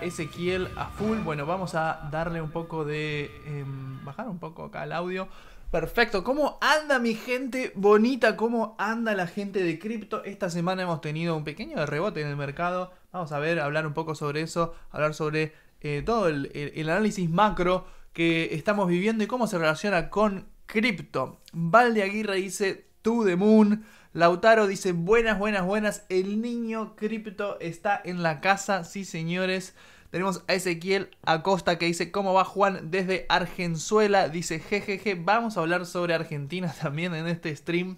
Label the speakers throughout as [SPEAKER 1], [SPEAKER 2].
[SPEAKER 1] Ezequiel a full. Bueno, vamos a darle un poco de... Em, bajar un poco acá el audio. Perfecto, ¿cómo anda mi gente bonita? ¿Cómo anda la gente de cripto? Esta semana hemos tenido un pequeño rebote en el mercado. Vamos a ver, hablar un poco sobre eso, hablar sobre eh, todo el, análisis macro que estamos viviendo y cómo se relaciona con cripto. Valde Aguirre dice, To the Moon. Lautaro dice, buenas, buenas, buenas. El niño cripto está en la casa, sí señores. Tenemos a Ezequiel Acosta que dice, ¿cómo va Juan desde Argenzuela? Dice, jejeje, vamos a hablar sobre Argentina también en este stream.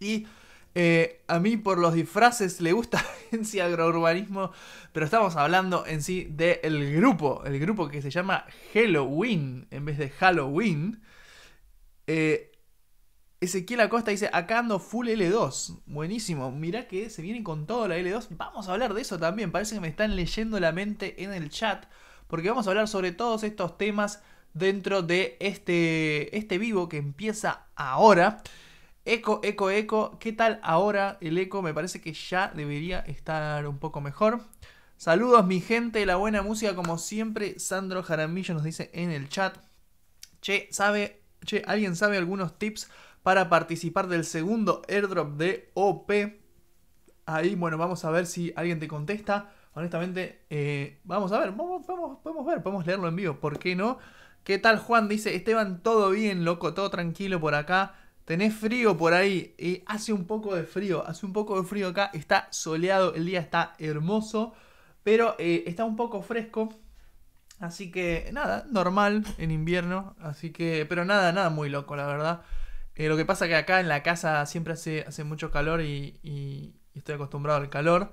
[SPEAKER 1] Y eh, a mí por los disfraces le gusta agencia agrourbanismo, pero estamos hablando en sí del grupo, el grupo que se llama Halloween en vez de Halloween. Eh, Ezequiel Acosta dice, acá ando full L2. Buenísimo. Mirá que se viene con todo la L2. Vamos a hablar de eso también. Parece que me están leyendo la mente en el chat. Porque vamos a hablar sobre todos estos temas dentro de este, este vivo que empieza ahora. Eco, eco, eco. ¿Qué tal ahora el eco? Me parece que ya debería estar un poco mejor. Saludos mi gente, la buena música como siempre. Sandro Jaramillo nos dice en el chat. Che, ¿sabe? Che, ¿alguien sabe algunos tips? para participar del segundo airdrop de OP. Ahí, bueno, vamos a ver si alguien te contesta. Honestamente, eh, vamos a ver, vamos, podemos ver, podemos leerlo en vivo, ¿por qué no? ¿Qué tal Juan? Dice, Esteban, todo bien, loco, todo tranquilo por acá. Tenés frío por ahí y hace un poco de frío, hace un poco de frío acá, está soleado, el día está hermoso, pero eh, está un poco fresco. Así que nada, normal en invierno, así que, pero nada, nada muy loco, la verdad. Eh, lo que pasa que acá en la casa siempre hace, hace mucho calor y, estoy acostumbrado al calor.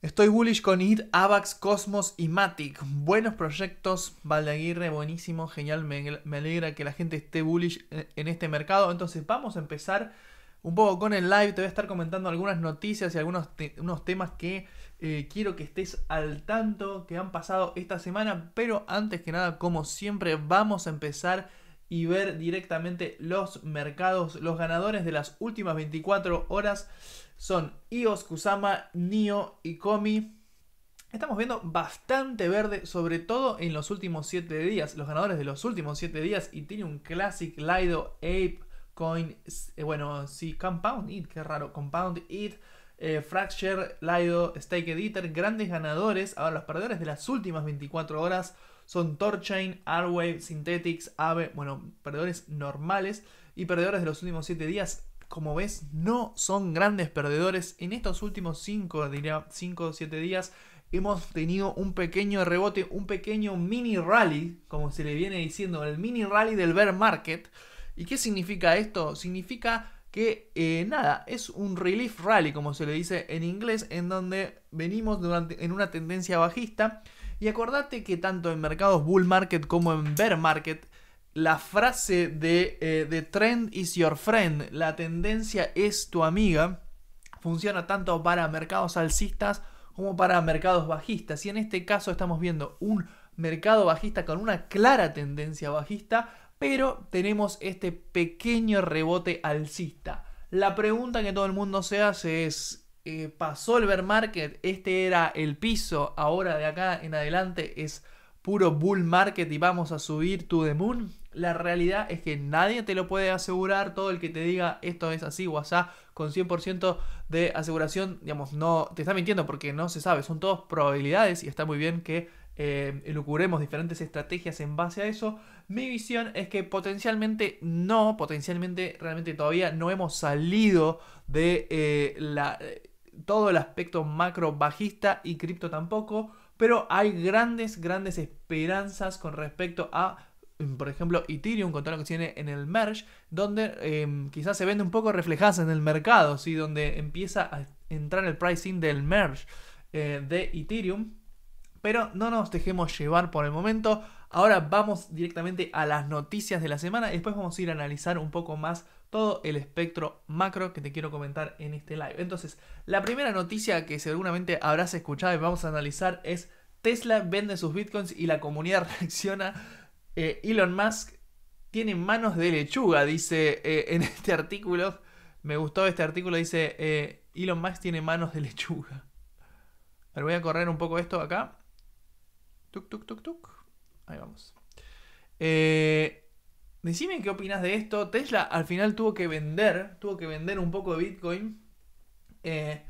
[SPEAKER 1] Estoy bullish con IT, AVAX, Cosmos y Matic. Buenos proyectos, Valdeaguirre, buenísimo, genial. Me, alegra que la gente esté bullish en este mercado. Entonces vamos a empezar un poco con el live. Te voy a estar comentando algunas noticias y algunos unos temas que eh, quiero que estés al tanto que han pasado esta semana. Pero antes que nada, como siempre, vamos a empezar y ver directamente los mercados. Los ganadores de las últimas 24 horas son Ios, Kusama, Nio y Komi. Estamos viendo bastante verde, sobre todo en los últimos 7 días. Los ganadores de los últimos 7 días. Y tiene un Classic, Lido, Ape, Coin, eh, bueno, sí, Compound It, qué raro, Compound It, eh, Fracture, Lido, Stake Editor, grandes ganadores. Ahora los perdedores de las últimas 24 horas son Torchain, Arwave, Synthetics, Ave, bueno, perdedores normales y perdedores de los últimos 7 días. Como ves, no son grandes perdedores. En estos últimos 5, diría 5 o 7 días, hemos tenido un pequeño rebote, un pequeño mini rally, como se le viene diciendo, el mini rally del bear market. ¿Y qué significa esto? Significa que eh, nada, es un relief rally, como se le dice en inglés, en donde venimos durante, en una tendencia bajista y acordate que tanto en mercados bull market como en bear market, la frase de, eh, The trend is your friend, la tendencia es tu amiga, funciona tanto para mercados alcistas como para mercados bajistas. Y en este caso estamos viendo un mercado bajista con una clara tendencia bajista, pero tenemos este pequeño rebote alcista. La pregunta que todo el mundo se hace es, eh, pasó el bear market, este era el piso, ahora de acá en adelante es puro bull market y vamos a subir to the moon. La realidad es que nadie te lo puede asegurar, todo el que te diga esto es así o con 100% de aseguración, digamos, no te está mintiendo porque no se sabe, son todos probabilidades y está muy bien que eh, diferentes estrategias en base a eso. Mi visión es que potencialmente no, potencialmente realmente todavía no hemos salido de eh, la todo el aspecto macro bajista y cripto tampoco, pero hay grandes, grandes esperanzas con respecto a mm, por ejemplo, Ethereum, con todo lo que tiene en el merge, donde em, quizás se vende un poco reflejadas en el mercado, ¿sí? donde empieza a entrar el pricing del merge eh, de Ethereum. Pero no nos dejemos llevar por el momento. Ahora vamos directamente a las noticias de la semana. Después vamos a ir a analizar un poco más todo el espectro macro que te quiero comentar en este live. Entonces, la primera noticia que seguramente habrás escuchado y vamos a analizar es Tesla vende sus bitcoins y la comunidad reacciona. Eh, Elon Musk tiene manos de lechuga, dice eh, en este artículo. Me gustó este artículo, dice eh, Elon Musk tiene manos de lechuga. ver, voy a correr un poco esto acá. Tuk, tuk, tuk, tuk. Ahí vamos. Eh, Decime qué opinas de esto. Tesla al final tuvo que vender, tuvo que vender un poco de Bitcoin. Eh,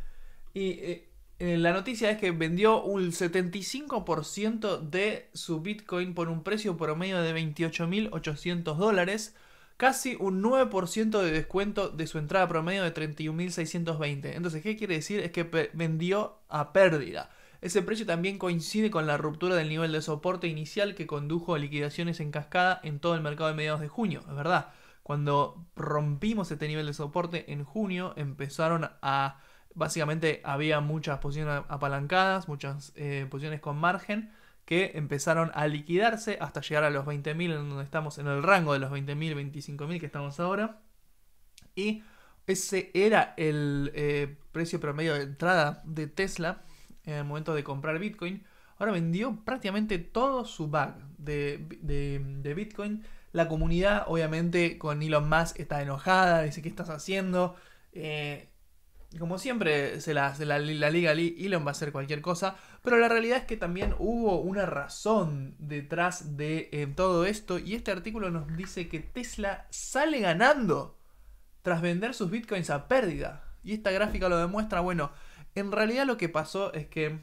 [SPEAKER 1] y eh, eh, la noticia es que vendió un 75% de su Bitcoin por un precio promedio de 28.800 dólares, casi un 9% de descuento de su entrada promedio de 31.620. Entonces, ¿qué quiere decir? Es que vendió a pérdida. Ese precio también coincide con la ruptura del nivel de soporte inicial que condujo a liquidaciones en cascada en todo el mercado de mediados de junio, es verdad. Cuando rompimos este nivel de soporte en junio, empezaron a... Básicamente había muchas posiciones apalancadas, muchas eh, posiciones con margen que empezaron a liquidarse hasta llegar a los 20.000, en donde estamos en el rango de los 20.000, 25.000 que estamos ahora. Y ese era el eh, precio promedio de entrada de Tesla en el momento de comprar Bitcoin, ahora vendió prácticamente todo su bag de, Bitcoin. La comunidad, obviamente, con Elon Musk está enojada, dice, ¿qué estás haciendo? Eh, como siempre, se la, liga la, liga Elon va a hacer cualquier cosa, pero la realidad es que también hubo una razón detrás de eh, todo esto y este artículo nos dice que Tesla sale ganando tras vender sus bitcoins a pérdida. Y esta gráfica lo demuestra, bueno, en realidad lo que pasó es que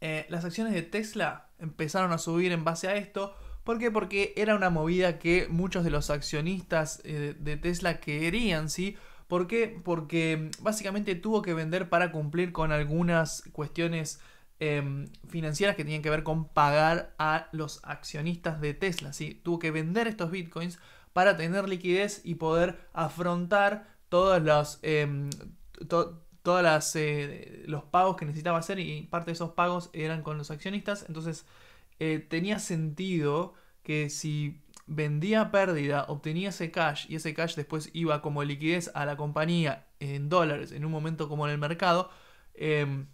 [SPEAKER 1] eh, las acciones de Tesla empezaron a subir en base a esto. ¿Por qué? Porque era una movida que muchos de los accionistas eh, de Tesla querían, ¿sí? ¿Por qué? Porque básicamente tuvo que vender para cumplir con algunas cuestiones em, financieras que tenían que ver con pagar a los accionistas de Tesla, ¿sí? Tuvo que vender estos bitcoins para tener liquidez y poder afrontar todas las... Em, todos eh, los pagos que necesitaba hacer y parte de esos pagos eran con los accionistas. Entonces eh, tenía sentido que si vendía pérdida, obtenía ese cash y ese cash después iba como liquidez a la compañía en dólares en un momento como en el mercado, em,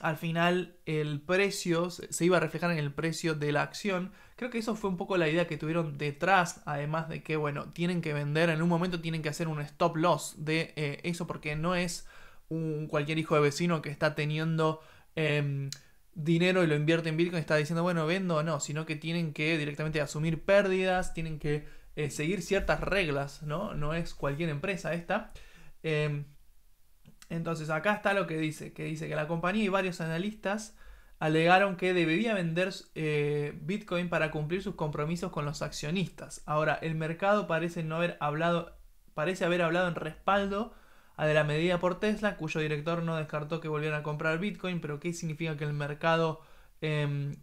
[SPEAKER 1] al final el precio se iba a reflejar en el precio de la acción. Creo que eso fue un poco la idea que tuvieron detrás, además de que, bueno, tienen que vender, en un momento tienen que hacer un stop loss de eh, eso porque no es cualquier hijo de vecino que está teniendo em, dinero y lo invierte en Bitcoin está diciendo, bueno, vendo o no, sino que tienen que directamente asumir pérdidas, tienen que eh, seguir ciertas reglas, ¿no? No es cualquier empresa esta. Em, entonces acá está lo que dice, que dice que la compañía y varios analistas alegaron que debía vender eh, Bitcoin para cumplir sus compromisos con los accionistas. Ahora, el mercado parece no haber hablado, parece haber hablado en respaldo a de la medida por Tesla, cuyo director no descartó que volvieran a comprar Bitcoin, pero ¿qué significa que el mercado em,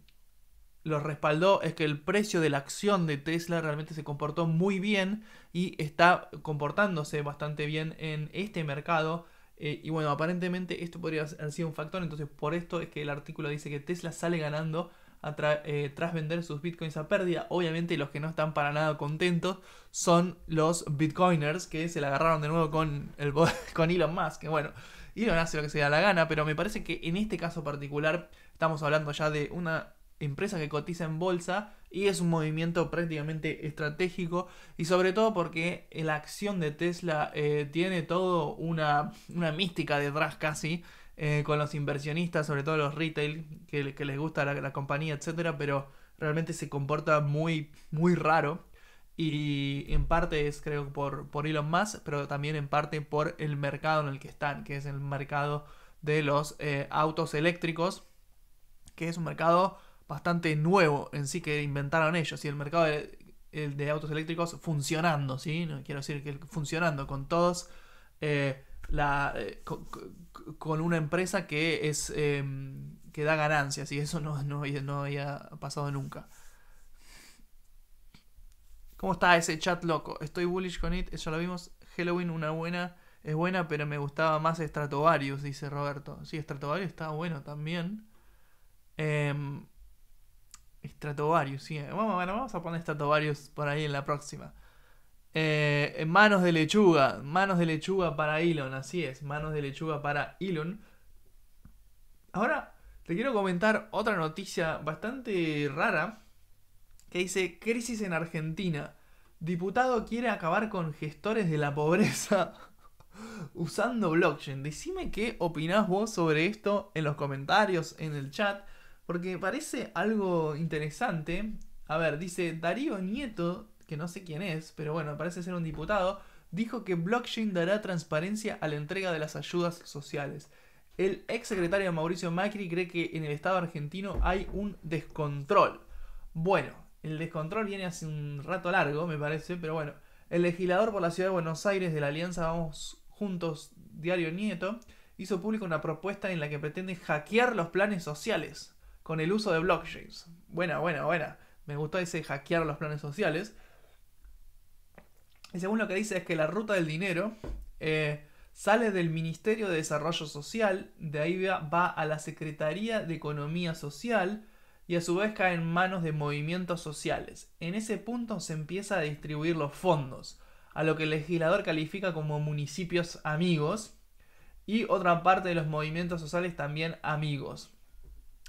[SPEAKER 1] los respaldó? Es que el precio de la acción de Tesla realmente se comportó muy bien y está comportándose bastante bien en este mercado. Eh, y bueno, aparentemente esto podría haber sido un factor, entonces por esto es que el artículo dice que Tesla sale ganando eh, tras vender sus bitcoins a pérdida. Obviamente los que no están para nada contentos son los bitcoiners que se la agarraron de nuevo con, el, con Elon Musk. Que bueno, Elon hace lo que se da la gana, pero me parece que en este caso particular estamos hablando ya de una empresa que cotiza en bolsa y es un movimiento prácticamente estratégico y sobre todo porque la acción de Tesla eh, tiene todo una, una mística detrás casi eh, con los inversionistas, sobre todo los retail, que, les gusta la, compañía, etcétera, pero realmente se comporta muy, muy raro. Y en parte es, creo, por, por Elon Musk, pero también en parte por el mercado en el que están, que es el mercado de los eh, autos eléctricos, que es un mercado bastante nuevo en sí que inventaron ellos. Y el mercado de, el de autos eléctricos funcionando, ¿sí? No quiero decir que funcionando con todos. Eh, la, eh, con, una empresa que es em, que da ganancias y eso no, había pasado nunca. ¿Cómo está ese chat loco? Estoy bullish con it, eso lo vimos. Halloween una buena, es buena, pero me gustaba más Stratovarius, dice Roberto. Sí, Stratovarius está bueno también. Eh, Stratovarius, sí. Eh, vamos, vamos a poner Stratovarius por ahí en la próxima. Eh, manos de lechuga, manos de lechuga para Elon, así es, manos de lechuga para Elon. Ahora te quiero comentar otra noticia bastante rara que dice crisis en Argentina. Diputado quiere acabar con gestores de la pobreza usando blockchain. Decime qué opinás vos sobre esto en los comentarios, en el chat, porque parece algo interesante. A ver, dice Darío Nieto que no sé quién es, pero bueno, parece ser un diputado, dijo que blockchain dará transparencia a la entrega de las ayudas sociales. El ex secretario Mauricio Macri cree que en el Estado argentino hay un descontrol. Bueno, el descontrol viene hace un rato largo, me parece, pero bueno. El legislador por la ciudad de Buenos Aires de la Alianza Vamos Juntos, Diario Nieto, hizo pública una propuesta en la que pretende hackear los planes sociales con el uso de blockchains. Bueno, bueno, bueno, Me gustó ese hackear los planes sociales. Y según lo que dice es que la ruta del dinero eh, sale del Ministerio de Desarrollo Social, de ahí va a la Secretaría de Economía Social y a su vez cae en manos de movimientos sociales. En ese punto se empieza a distribuir los fondos, a lo que el legislador califica como municipios amigos y otra parte de los movimientos sociales también amigos.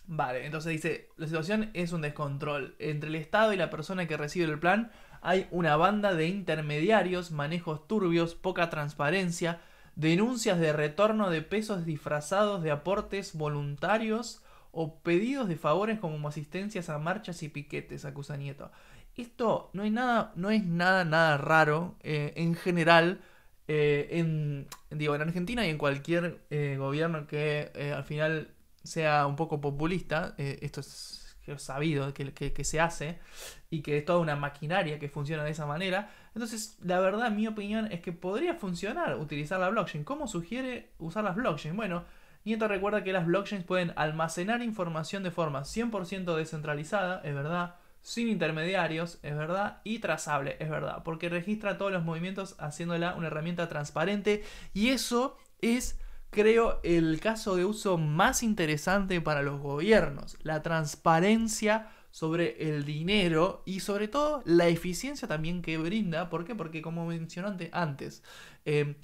[SPEAKER 1] Vale, entonces dice, la situación es un descontrol entre el Estado y la persona que recibe el plan hay una banda de intermediarios, manejos turbios, poca transparencia, denuncias de retorno de pesos disfrazados de aportes voluntarios o pedidos de favores como asistencias a marchas y piquetes, acusa Nieto. Esto no, hay nada, no es nada, nada raro eh, en general. Eh, en, digo, en Argentina y en cualquier eh, gobierno que al final sea un poco populista, esto es sabido que, que se hace, y que es toda una maquinaria que funciona de esa manera. Entonces, la verdad, mi opinión es que podría funcionar utilizar la blockchain. ¿Cómo sugiere usar las blockchains? Bueno, Nieto recuerda que las blockchains pueden almacenar información de forma 100% descentralizada, es verdad, sin intermediarios, es verdad, y trazable, es verdad, porque registra todos los movimientos haciéndola una herramienta transparente y eso es creo el caso de uso más interesante para los gobiernos, la transparencia sobre el dinero y sobre todo la eficiencia también que brinda. ¿Por qué? Porque como mencioné antes, em,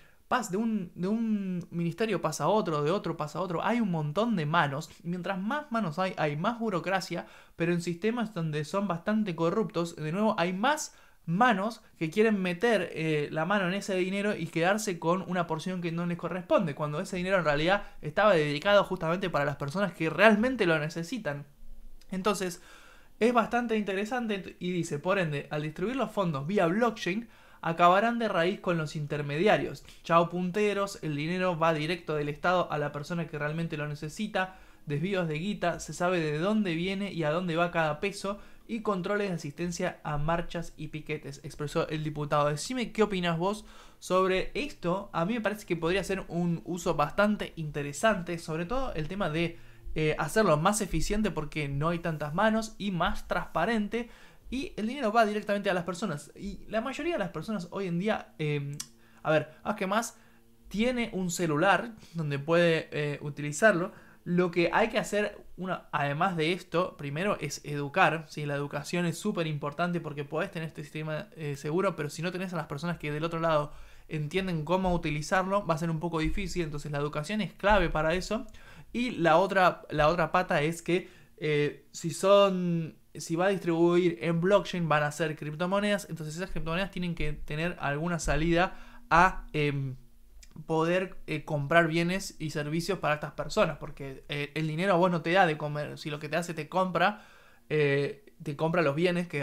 [SPEAKER 1] de un, de un ministerio pasa a otro, de otro pasa a otro, hay un montón de manos. Mientras más manos hay, hay más burocracia, pero en sistemas donde son bastante corruptos, de nuevo hay más manos que quieren meter eh, la mano en ese dinero y quedarse con una porción que no les corresponde, cuando ese dinero en realidad estaba dedicado justamente para las personas que realmente lo necesitan. Entonces, es bastante interesante y dice, por ende, al distribuir los fondos vía blockchain, acabarán de raíz con los intermediarios. Chao punteros, el dinero va directo del Estado a la persona que realmente lo necesita, desvíos de guita, se sabe de dónde viene y a dónde va cada peso y controles de asistencia a marchas y piquetes, expresó el diputado. Decime qué opinas vos sobre esto. A mí me parece que podría ser un uso bastante interesante, sobre todo el tema de eh, hacerlo más eficiente porque no hay tantas manos y más transparente. Y el dinero va directamente a las personas. Y la mayoría de las personas hoy en día, em, a ver, más que más, tiene un celular donde puede eh, utilizarlo. Lo que hay que hacer, una, además de esto, primero es educar. si La educación es súper importante porque podés tener este sistema eh, seguro, pero si no tenés a las personas que del otro lado entienden cómo utilizarlo, va a ser un poco difícil. Entonces la educación es clave para eso. Y la otra, la otra pata es que eh, si son. Si va a distribuir en blockchain, van a ser criptomonedas. Entonces esas criptomonedas tienen que tener alguna salida a em, poder eh, comprar bienes y servicios para estas personas. Porque eh, el dinero a vos no te da de comer. Si lo que te hace te compra, te compra los bienes que,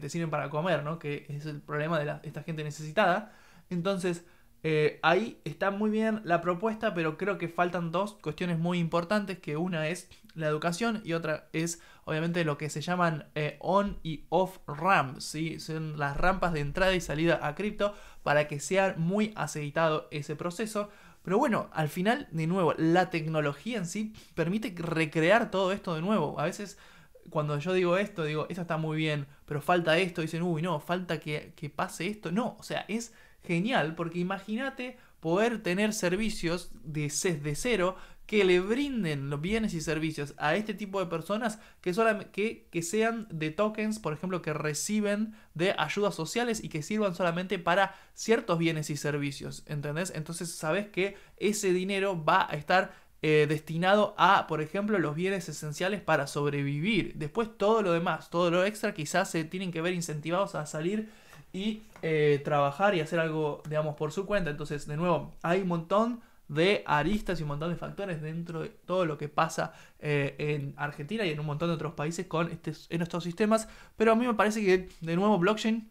[SPEAKER 1] te sirven para comer, ¿no? Que es el problema de esta gente necesitada. Entonces, eh, ahí está muy bien la propuesta, pero creo que faltan dos cuestiones muy importantes, que una es la educación y otra es obviamente lo que se llaman eh, on y off ramps, ¿sí? son las rampas de entrada y salida a cripto para que sea muy aceitado ese proceso. Pero bueno, al final, de nuevo, la tecnología en sí permite recrear todo esto de nuevo. A veces cuando yo digo esto, digo, eso está muy bien, pero falta esto, dicen, uy, no, falta que, que pase esto. No, o sea, es genial, porque imagínate poder tener servicios de desde de cero que le brinden los bienes y servicios a este tipo de personas que, que, que, sean de tokens, por ejemplo, que reciben de ayudas sociales y que sirvan solamente para ciertos bienes y servicios, ¿entendés? Entonces sabes que ese dinero va a estar eh, destinado a, por ejemplo, los bienes esenciales para sobrevivir. Después todo lo demás, todo lo extra quizás se tienen que ver incentivados a salir y eh, trabajar y hacer algo, digamos, por su cuenta. Entonces, de nuevo, hay un montón de aristas y un montón de factores dentro de todo lo que pasa eh, en Argentina y en un montón de otros países con este, en estos sistemas. Pero a mí me parece que, de nuevo, blockchain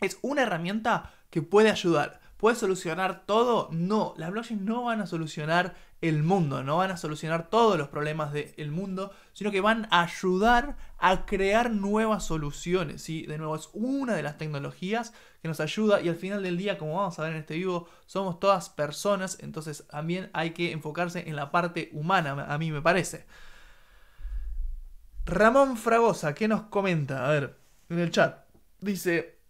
[SPEAKER 1] es una herramienta que puede ayudar. ¿Puede solucionar todo? No, las blockchains no van a solucionar el mundo, no van a solucionar todos los problemas del mundo, sino que van a ayudar a crear nuevas soluciones. ¿sí? De nuevo, es una de las tecnologías que nos ayuda y al final del día, como vamos a ver en este vivo, somos todas personas, entonces también hay que enfocarse en la parte humana, a mí me parece. Ramón Fragosa, ¿qué nos comenta? A ver, en el chat. Dice,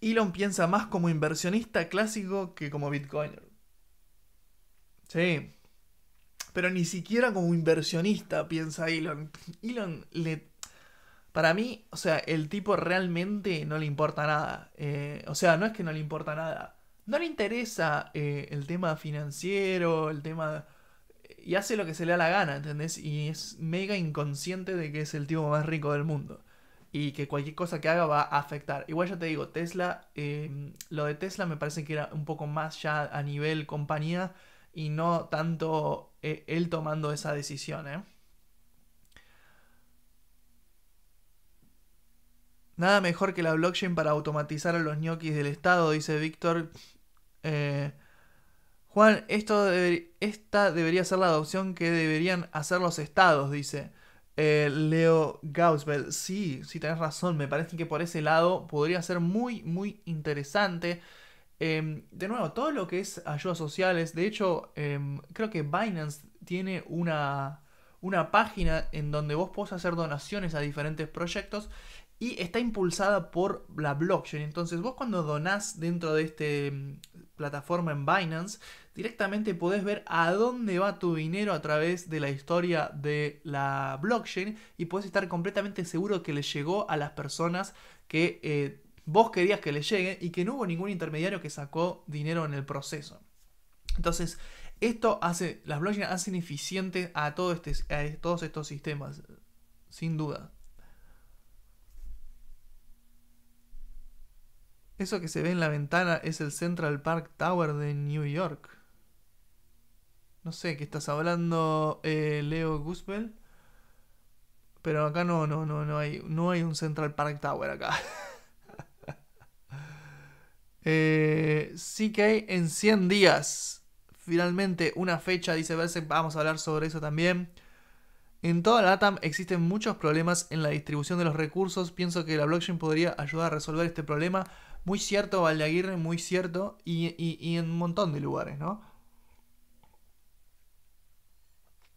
[SPEAKER 1] Elon piensa más como inversionista clásico que como bitcoiner. Sí, pero ni siquiera como inversionista piensa Elon. Elon le... Para mí, o sea, el tipo realmente no le importa nada. Eh, o sea, no es que no le importa nada. No le interesa eh, el tema financiero, el tema... Y hace lo que se le da la gana, ¿entendés? Y es mega inconsciente de que es el tipo más rico del mundo. Y que cualquier cosa que haga va a afectar. Igual ya te digo, Tesla, eh, lo de Tesla me parece que era un poco más ya a nivel compañía y no tanto eh, él tomando esa decisión. ¿eh? Nada mejor que la blockchain para automatizar a los ñoquis del Estado, dice Víctor. Eh, Juan, esto esta debería ser la adopción que deberían hacer los estados, dice eh, Leo Gaussbell. Sí, sí, tenés razón. Me parece que por ese lado podría ser muy, muy interesante. Em, de nuevo, todo lo que es ayudas sociales, de hecho, em, creo que Binance tiene una, página en donde vos podés hacer donaciones a diferentes proyectos y está impulsada por la blockchain. Entonces vos cuando donás dentro de esta em, plataforma en Binance, directamente podés ver a dónde va tu dinero a través de la historia de la blockchain y podés estar completamente seguro que le llegó a las personas que eh, vos querías que le llegue y que no hubo ningún intermediario que sacó dinero en el proceso. Entonces, esto hace, las blockchains hacen eficiente este, a, todos estos sistemas, sin duda. Eso que se ve en la ventana es el Central Park Tower de New York. No sé qué estás hablando, eh, Leo Guspel. Pero acá no, no, no, no hay, no hay un Central Park Tower acá. Eh, que hay en 100 días. Finalmente una fecha, dice Verse, vamos a hablar sobre eso también. En toda la ATAM existen muchos problemas en la distribución de los recursos. Pienso que la blockchain podría ayudar a resolver este problema. Muy cierto, Valdeaguirre, muy cierto. Y, en un montón de lugares, ¿no?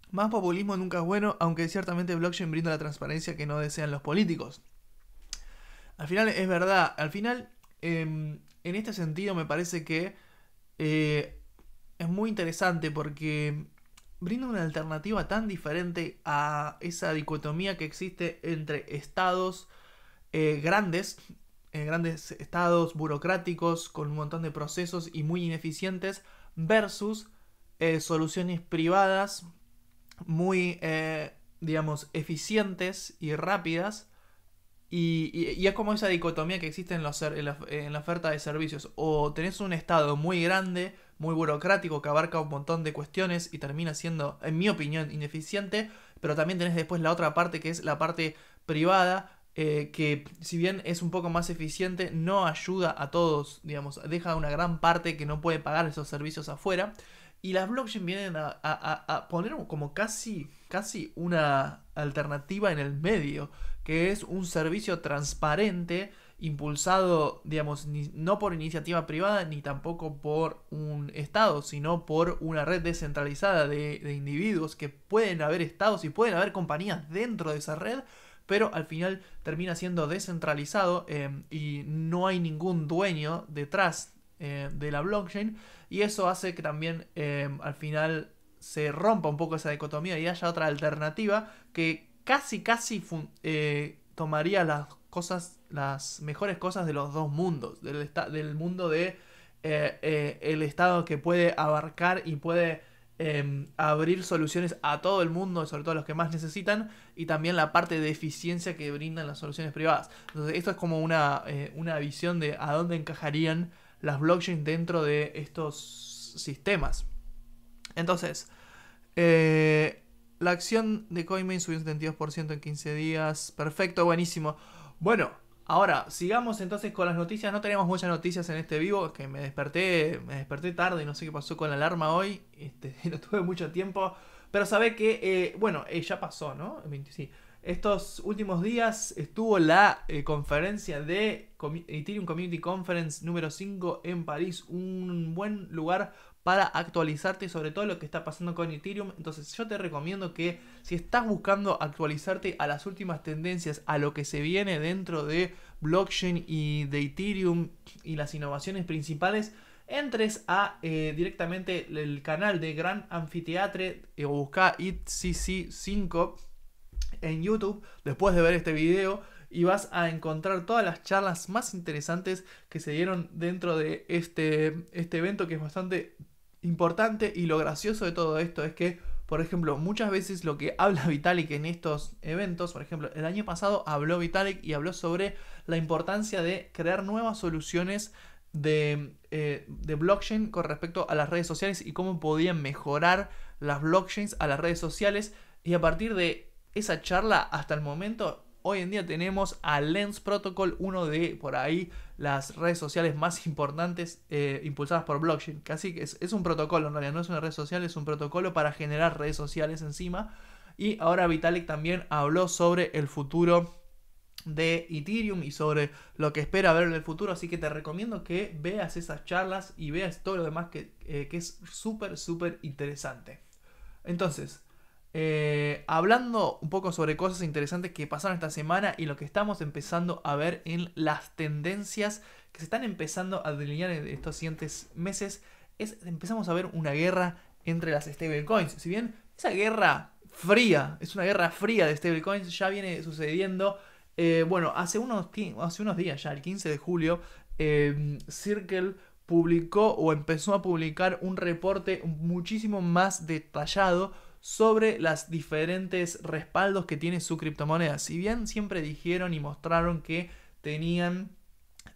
[SPEAKER 1] Más populismo nunca es bueno, aunque ciertamente blockchain brinda la transparencia que no desean los políticos. Al final es verdad, al final em, en este sentido me parece que eh, es muy interesante porque brinda una alternativa tan diferente a esa dicotomía que existe entre estados eh, grandes, eh, grandes estados burocráticos con un montón de procesos y muy ineficientes, versus soluciones privadas muy, digamos, eficientes y rápidas y, es como esa dicotomía que existe en, la, oferta de servicios. O tenés un Estado muy grande, muy burocrático, que abarca un montón de cuestiones y termina siendo, en mi opinión, ineficiente, pero también tenés después la otra parte que es la parte privada. Eh, que si bien es un poco más eficiente, no ayuda a todos, digamos, deja una gran parte que no puede pagar esos servicios afuera. Y las blockchain vienen a, poner como casi, casi una alternativa en el medio que es un servicio transparente impulsado, digamos, no por iniciativa privada ni tampoco por un Estado, sino por una red descentralizada de, individuos que pueden haber estados y pueden haber compañías dentro de esa red, pero al final termina siendo descentralizado em, y no hay ningún dueño detrás eh, de la blockchain y eso hace que también em, al final se rompa un poco esa dicotomía y haya otra alternativa que casi, casi eh, tomaría las cosas, las mejores cosas de los dos mundos, del, del mundo de eh, eh, el Estado que puede abarcar y puede em, abrir soluciones a todo el mundo, sobre todo a los que más necesitan, y también la parte de eficiencia que brindan las soluciones privadas. Entonces, esto es como una, una visión de a dónde encajarían las blockchains dentro de estos sistemas. Entonces, la acción de Coinbase subió un 72% en 15 días. Perfecto, buenísimo. Bueno, ahora sigamos entonces con las noticias. No tenemos muchas noticias en este vivo, que me desperté, me desperté tarde y no sé qué pasó con la alarma hoy. Este, no tuve mucho tiempo. Pero sabe que, eh, bueno, eh, ya pasó, ¿no? Sí. Estos últimos días estuvo la eh, conferencia de Ethereum Community Conference número 5 en París, un buen lugar para actualizarte sobre todo lo que está pasando con Ethereum. Entonces yo te recomiendo que si estás buscando actualizarte a las últimas tendencias, a lo que se viene dentro de blockchain y de Ethereum y las innovaciones principales, entres a eh, directamente el canal de Gran Anfiteatre eh, o busca ITCC5 en YouTube después de ver este video y vas a encontrar todas las charlas más interesantes que se dieron dentro de este, este evento que es bastante importante y lo gracioso de todo esto es que, por ejemplo, muchas veces lo que habla Vitalik en estos eventos, por ejemplo, el año pasado habló Vitalik y habló sobre la importancia de crear nuevas soluciones de, eh, de blockchain con respecto a las redes sociales y cómo podían mejorar las blockchains a las redes sociales. Y a partir de esa charla, hasta el momento, hoy en día tenemos a Lens Protocol, uno de por ahí las redes sociales más importantes eh, impulsadas por blockchain. Casi que es, un protocolo en realidad, no es una red social, es un protocolo para generar redes sociales encima. Y ahora Vitalik también habló sobre el futuro de Ethereum y sobre lo que espera ver en el futuro. Así que te recomiendo que veas esas charlas y veas todo lo demás que, eh, que es súper, súper interesante. Entonces, eh, hablando un poco sobre cosas interesantes que pasaron esta semana y lo que estamos empezando a ver en las tendencias que se están empezando a delinear en estos siguientes meses, es empezamos a ver una guerra entre las stablecoins. Si bien esa guerra fría, es una guerra fría de stablecoins, ya viene sucediendo. Eh, bueno, hace unos, hace unos días ya, el 15 de julio, em, Circle publicó o empezó a publicar un reporte muchísimo más detallado sobre las diferentes respaldos que tiene su criptomoneda. Si bien siempre dijeron y mostraron que tenían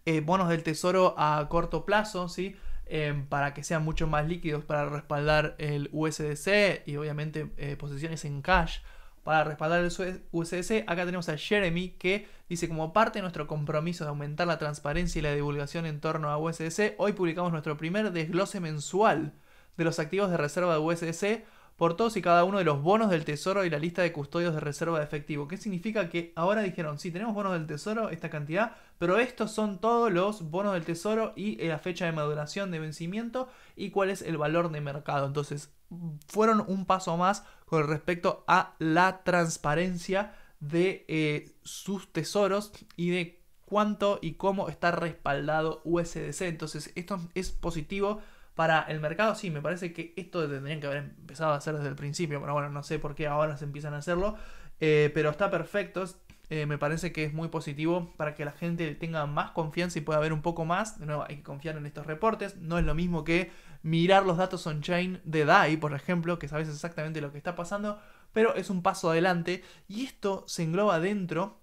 [SPEAKER 1] eh, bonos del tesoro a corto plazo, ¿sí? Em, para que sean mucho más líquidos para respaldar el USDC y obviamente eh, posiciones en cash para respaldar el USDC. Acá tenemos a Jeremy que dice como parte de nuestro compromiso de aumentar la transparencia y la divulgación en torno a USDC, hoy publicamos nuestro primer desglose mensual de los activos de reserva de USDC por todos y cada uno de los bonos del tesoro y la lista de custodios de reserva de efectivo. ¿Qué significa que ahora dijeron, sí, tenemos bonos del tesoro, esta cantidad, pero estos son todos los bonos del tesoro y eh, la fecha de maduración de vencimiento y cuál es el valor de mercado. Entonces, fueron un paso más con respecto a la transparencia de eh, sus tesoros y de cuánto y cómo está respaldado USDC. Entonces, esto es positivo para el mercado, sí, me parece que esto tendrían que haber empezado a hacer desde el principio, pero bueno, no sé por qué ahora se empiezan a hacerlo, eh, pero está perfecto, eh, me parece que es muy positivo para que la gente tenga más confianza y pueda ver un poco más, de nuevo, hay que confiar en estos reportes, no es lo mismo que mirar los datos on-chain de DAI, por ejemplo, que sabes exactamente lo que está pasando, pero es un paso adelante y esto se engloba dentro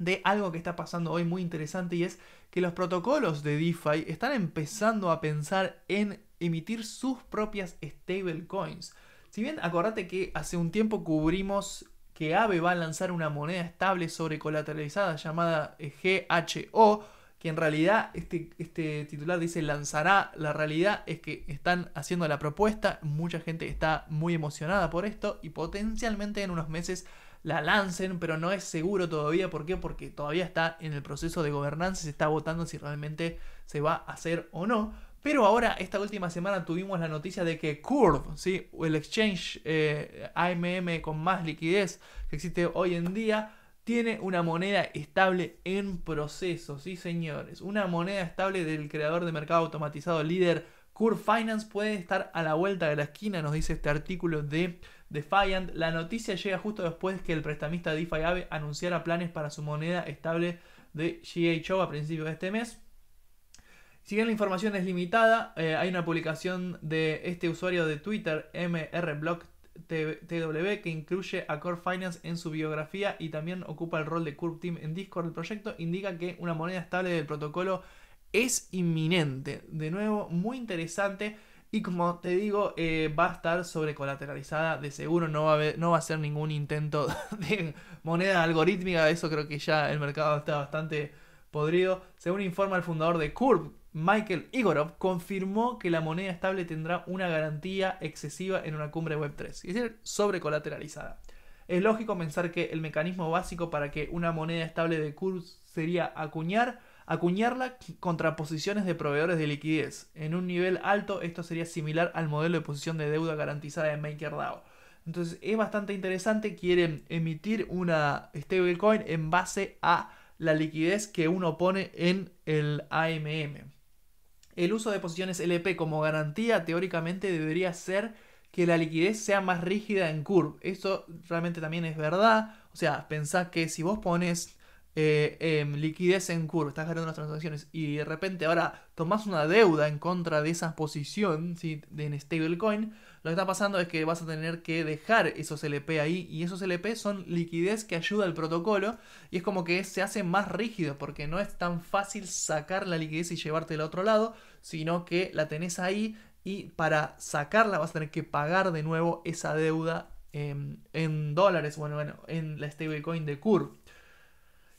[SPEAKER 1] de algo que está pasando hoy muy interesante y es que los protocolos de DeFi están empezando a pensar en emitir sus propias stablecoins. Si bien acordate que hace un tiempo cubrimos que Aave va a lanzar una moneda estable sobrecolateralizada llamada eh, GHO, que en realidad este, este titular dice lanzará, la realidad es que están haciendo la propuesta, mucha gente está muy emocionada por esto y potencialmente en unos meses la lancen, pero no es seguro todavía. ¿Por qué? Porque todavía está en el proceso de gobernanza, se está votando si realmente se va a hacer o no. Pero ahora, esta última semana, tuvimos la noticia de que Curve, ¿sí? el exchange eh, AMM con más liquidez que existe hoy en día, tiene una moneda estable en proceso, sí señores. Una moneda estable del creador de mercado automatizado líder Curve Finance puede estar a la vuelta de la esquina, nos dice este artículo de Defiant, la noticia llega justo después que el prestamista DeFi Ave anunciara planes para su moneda estable de GHO a principios de este mes. Si bien la información es limitada, eh, hay una publicación de este usuario de Twitter, MRBlockTW, que incluye a Core Finance en su biografía y también ocupa el rol de Curve Team en Discord. El proyecto indica que una moneda estable del protocolo es inminente. De nuevo, muy interesante y como te digo, eh, va a estar sobrecolateralizada. De seguro no va, a no va a ser ningún intento de moneda algorítmica. Eso creo que ya el mercado está bastante podrido. Según informa el fundador de Curve, Michael Igorov, confirmó que la moneda estable tendrá una garantía excesiva en una cumbre Web3, es decir, sobrecolateralizada. Es lógico pensar que el mecanismo básico para que una moneda estable de Curve sería acuñar acuñarla contra posiciones de proveedores de liquidez. En un nivel alto esto sería similar al modelo de posición de deuda garantizada de MakerDAO. Entonces es bastante interesante, quieren emitir una stablecoin en base a la liquidez que uno pone en el AMM. El uso de posiciones LP como garantía teóricamente debería ser que la liquidez sea más rígida en curve. Esto realmente también es verdad. O sea, pensá que si vos pones eh, em, liquidez en Curve, estás ganando las transacciones y de repente ahora tomas una deuda en contra de esa posición en stablecoin, lo que está pasando es que vas a tener que dejar esos LP ahí y esos LP son liquidez que ayuda al protocolo y es como que se hace más rígido porque no es tan fácil sacar la liquidez y llevarte al otro lado, sino que la tenés ahí y para sacarla vas a tener que pagar de nuevo esa deuda em, en dólares, bueno, bueno, en la stablecoin de Curve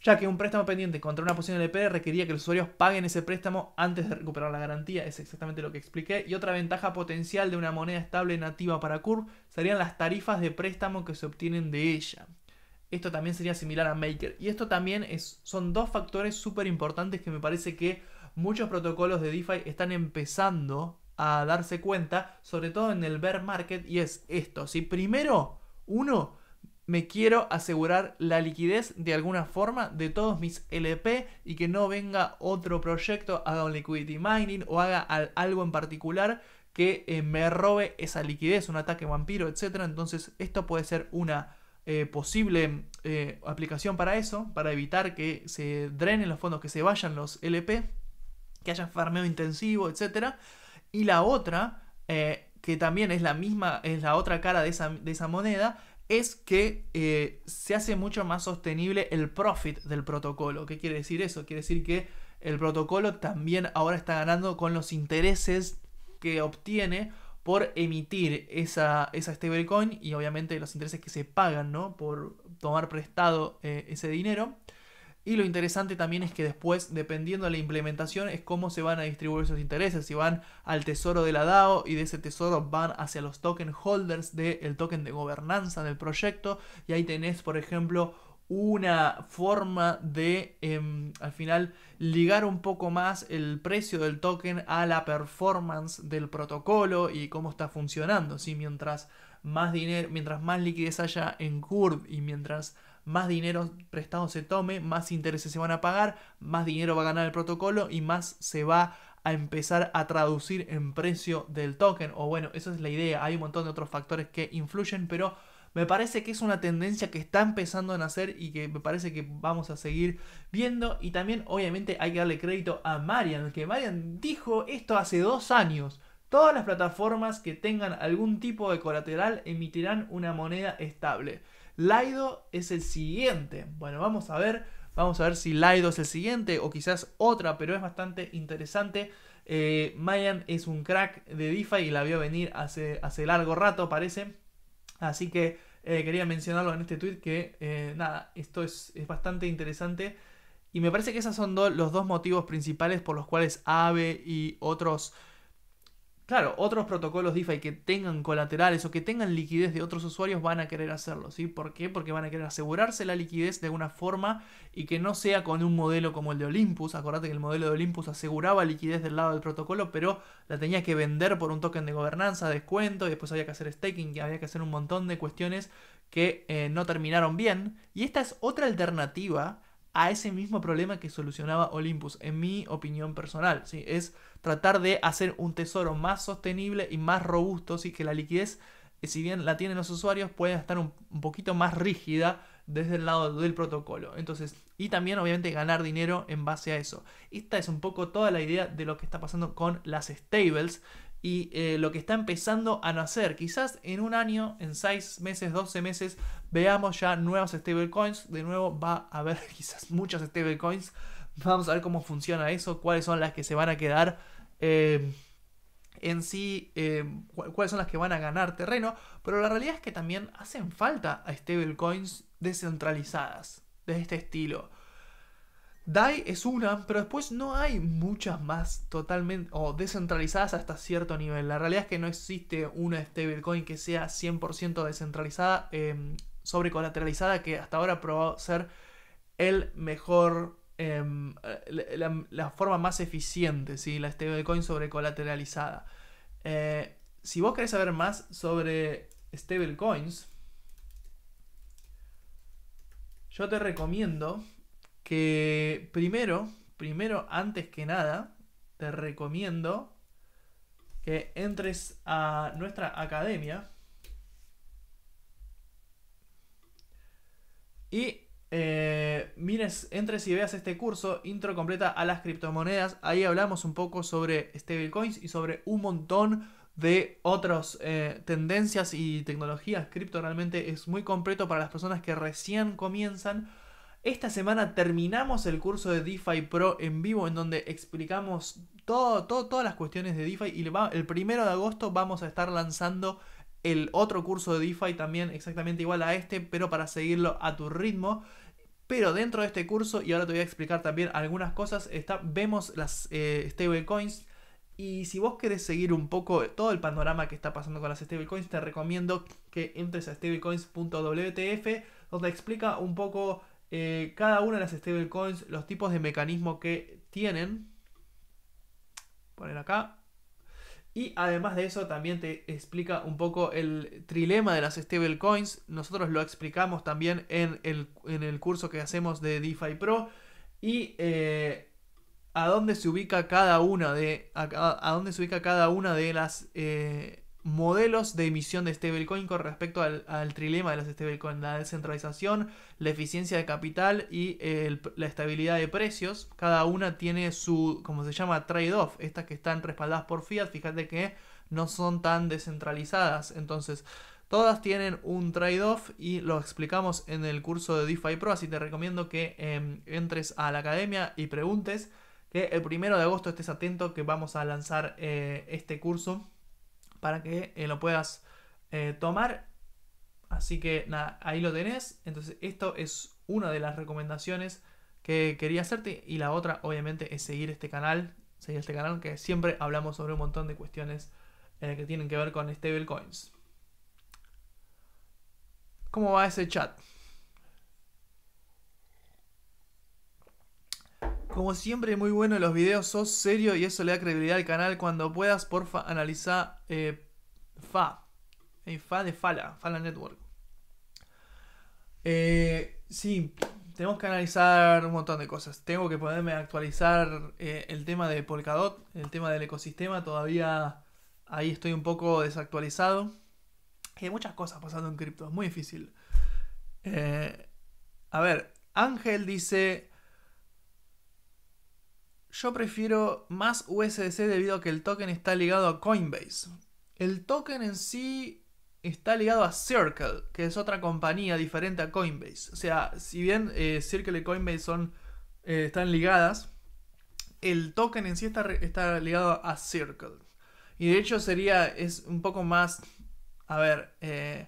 [SPEAKER 1] ya que un préstamo pendiente contra una posición LP requería que los usuarios paguen ese préstamo antes de recuperar la garantía, es exactamente lo que expliqué. Y otra ventaja potencial de una moneda estable nativa para Curve serían las tarifas de préstamo que se obtienen de ella. Esto también sería similar a Maker. Y esto también es, son dos factores súper importantes que me parece que muchos protocolos de DeFi están empezando a darse cuenta, sobre todo en el bear market, y es esto. Si primero, uno, me quiero asegurar la liquidez de alguna forma de todos mis LP y que no venga otro proyecto, haga un liquidity mining o haga algo en particular que eh, me robe esa liquidez, un ataque vampiro, etc. Entonces esto puede ser una eh, posible eh, aplicación para eso, para evitar que se drenen los fondos, que se vayan los LP, que haya farmeo intensivo, etc. Y la otra, que también es la misma, es la otra cara de esa, de esa moneda, es que eh, se hace mucho más sostenible el profit del protocolo. ¿Qué quiere decir eso? Quiere decir que el protocolo también ahora está ganando con los intereses que obtiene por emitir esa, esa stablecoin y obviamente los intereses que se pagan ¿no? por tomar prestado eh, ese dinero. Y lo interesante también es que después, dependiendo de la implementación, es cómo se van a distribuir esos intereses. Si van al tesoro de la DAO y de ese tesoro van hacia los token holders del token de gobernanza del proyecto. Y ahí tenés, por ejemplo, una forma de em, al final ligar un poco más el precio del token a la performance del protocolo y cómo está funcionando. ¿sí? Mientras más dinero, mientras más liquidez haya en Curve y mientras más dinero prestado se tome, más intereses se van a pagar, más dinero va a ganar el protocolo y más se va a empezar a traducir en precio del token. O bueno, esa es la idea. Hay un montón de otros factores que influyen, pero me parece que es una tendencia que está empezando a nacer y que me parece que vamos a seguir viendo. Y también, obviamente, hay que darle crédito a Marian, que Marian dijo esto hace dos años. Todas las plataformas que tengan algún tipo de colateral emitirán una moneda estable. Laido es el siguiente. Bueno, vamos a ver. Vamos a ver si Laido es el siguiente o quizás otra, pero es bastante interesante. Eh, Mayan es un crack de DeFi y la vio venir hace, hace largo rato, parece. Así que eh, quería mencionarlo en este tweet que, eh, nada, esto es, bastante interesante. Y me parece que esos son los dos motivos principales por los cuales Ave y otros Claro, otros protocolos DeFi que tengan colaterales o que tengan liquidez de otros usuarios van a querer hacerlo, ¿sí? ¿Por qué? Porque van a querer asegurarse la liquidez de alguna forma y que no sea con un modelo como el de Olympus. Acordate que el modelo de Olympus aseguraba liquidez del lado del protocolo, pero la tenía que vender por un token de gobernanza, descuento, y después había que hacer staking, había que hacer un montón de cuestiones que eh, no terminaron bien. Y esta es otra alternativa a ese mismo problema que solucionaba Olympus, en mi opinión personal, ¿sí? Es tratar de hacer un tesoro más sostenible y más robusto, así que la liquidez, eh, si bien la tienen los usuarios, puede estar un, poquito más rígida desde el lado del protocolo. Entonces, y también obviamente ganar dinero en base a eso. Esta es un poco toda la idea de lo que está pasando con las stables y eh, lo que está empezando a nacer. Quizás en un año, en 6 meses, 12 meses, veamos ya nuevas stablecoins. De nuevo va a haber quizás muchas stablecoins. Vamos a ver cómo funciona eso, cuáles son las que se van a quedar Em, en sí em, cuáles son las que van a ganar terreno, pero la realidad es que también hacen falta a stablecoins descentralizadas de este estilo. DAI es una, pero después no hay muchas más totalmente o descentralizadas hasta cierto nivel. La realidad es que no existe una stablecoin que sea 100% descentralizada, eh, em, sobrecolateralizada, que hasta ahora ha probado ser el mejor Em, eh, la, forma más eficiente, la stablecoin sobrecolateralizada. Eh, si vos querés saber más sobre stablecoins, yo te recomiendo que primero, primero, antes que nada, te recomiendo que entres a nuestra academia y eh, mires, entres y veas este curso, intro completa a las criptomonedas. Ahí hablamos un poco sobre stablecoins y sobre un montón de otras eh, tendencias y tecnologías cripto. Realmente es muy completo para las personas que recién comienzan. Esta semana terminamos el curso de DeFi Pro en vivo en donde explicamos todo, todas las cuestiones de DeFi y el primero de agosto vamos a estar lanzando el otro curso de DeFi también exactamente igual a este pero para seguirlo a tu ritmo. Pero dentro de este curso, y ahora te voy a explicar también algunas cosas, vemos las eh, stablecoins. Y si vos querés seguir un poco todo el panorama que está pasando con las stablecoins, te recomiendo que entres a stablecoins.wtf, donde explica un poco eh, cada una de las stablecoins, los tipos de mecanismo que tienen. Poner acá. Y además de eso también te explica un poco el trilema de las stablecoins. Nosotros lo explicamos también en el, curso que hacemos de DeFi Pro. Y eh, a dónde se ubica cada una de. se ubica cada una de las eh, modelos de emisión de stablecoin con respecto al, trilema de las stablecoin, la descentralización, la eficiencia de capital y la estabilidad de precios. Cada una tiene su, como se llama, trade-off. Estas que están respaldadas por fiat, fíjate que no son tan descentralizadas. Entonces, todas tienen un trade-off y lo explicamos en el curso de DeFi Pro, así te recomiendo que em, entres a la academia y preguntes que el primero de agosto estés atento que vamos a lanzar eh, este curso para que eh, lo puedas eh, tomar. Así que nada, ahí lo tenés. Entonces esto es una de las recomendaciones que quería hacerte y la otra obviamente es seguir este canal, seguir este canal que siempre hablamos sobre un montón de cuestiones eh, que tienen que ver con stablecoins. Este ¿Cómo va ese chat? Como siempre, muy bueno los videos, sos serio y eso le da credibilidad al canal. Cuando puedas, porfa, analiza eh, FA. Eh, FA de Fala, Fala Network. Eh, sí, tenemos que analizar un montón de cosas. Tengo que ponerme a actualizar el tema de Polkadot, el tema del ecosistema. Todavía ahí estoy un poco desactualizado. Hay muchas cosas pasando en cripto, es muy difícil. a ver, Ángel dice... Yo prefiero más USDC debido a que el token está ligado a Coinbase. El token en sí está ligado a Circle, que es otra compañía diferente a Coinbase. O sea, si bien eh, Circle y Coinbase son, eh, están ligadas, el token en sí está, está, ligado a Circle. Y de hecho sería, es un poco más, a ver, eh,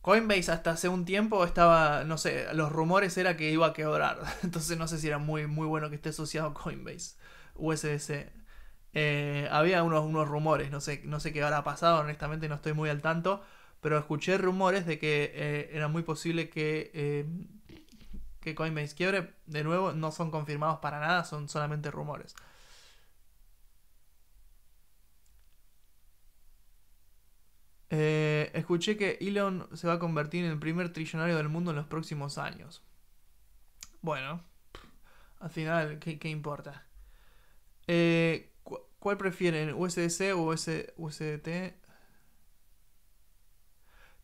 [SPEAKER 1] Coinbase hasta hace un tiempo estaba, no sé, los rumores era que iba a quebrar. Entonces no sé si era muy, muy bueno que esté asociado a Coinbase. Eh, había unos, unos rumores, no sé, no sé qué habrá pasado, honestamente no estoy muy al tanto, pero escuché rumores de que eh, era muy posible que, eh, que Coinbase quiebre. De nuevo, no son confirmados para nada, son solamente rumores. escuché que Elon se va a convertir en el primer trillonario del mundo en los próximos años. Bueno, al final, qué importa? Eh, ¿Cuál prefieren? ¿USDC o USDT?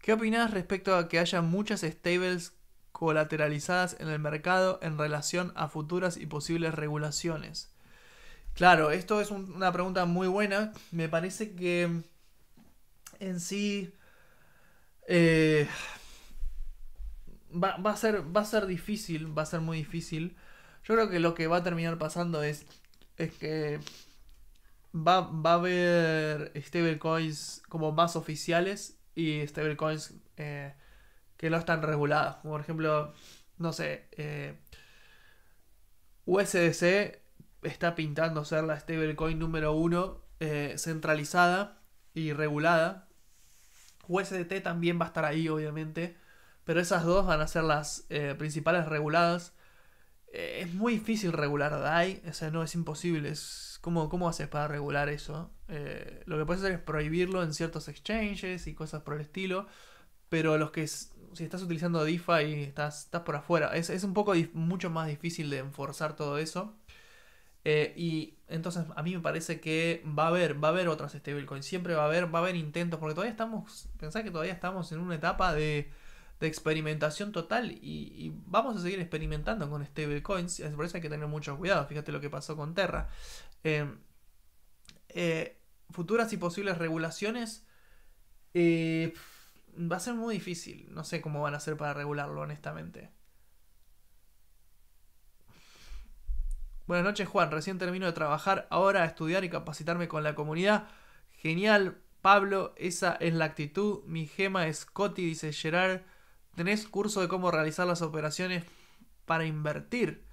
[SPEAKER 1] ¿Qué opinas respecto a que haya muchas stables colateralizadas en el mercado en relación a futuras y posibles regulaciones? Claro, esto es una pregunta muy buena. Me parece que en sí eh, a ser, va a ser difícil, va a ser muy difícil. Yo creo que lo que va a terminar pasando es es que va, a haber stablecoins como más oficiales y stablecoins eh, que no están reguladas. por ejemplo, no sé, eh, USDC está pintando ser la stablecoin número uno eh, centralizada y regulada. USDT también va a estar ahí, obviamente. Pero esas dos van a ser las principales reguladas. Eh, es muy difícil regular DAI, o sea, no es imposible. ¿cómo, ¿Cómo haces para regular eso? Eh, lo que puedes hacer es prohibirlo en ciertos exchanges y cosas por el estilo, pero los que si estás utilizando DeFi estás, estás por afuera, es, es un poco mucho más difícil de enforzar todo eso. Eh, y entonces a mí me parece que va a haber, va a haber otras stablecoins, siempre va a haber, va a haber intentos, porque todavía estamos, pensá que todavía estamos en una etapa de experimentación total y, vamos a seguir experimentando con este stablecoins. Por eso hay que tener mucho cuidado. Fíjate lo que pasó con Terra. Em, eh, futuras y posibles regulaciones eh, va a ser muy difícil. No sé cómo van a hacer para regularlo, honestamente. Buenas noches, Juan. Recién termino de trabajar, ahora estudiar y capacitarme con la comunidad. Genial, Pablo. Esa es la actitud. Mi gema es Coti, dice Gerard tenés curso de cómo realizar las operaciones para invertir.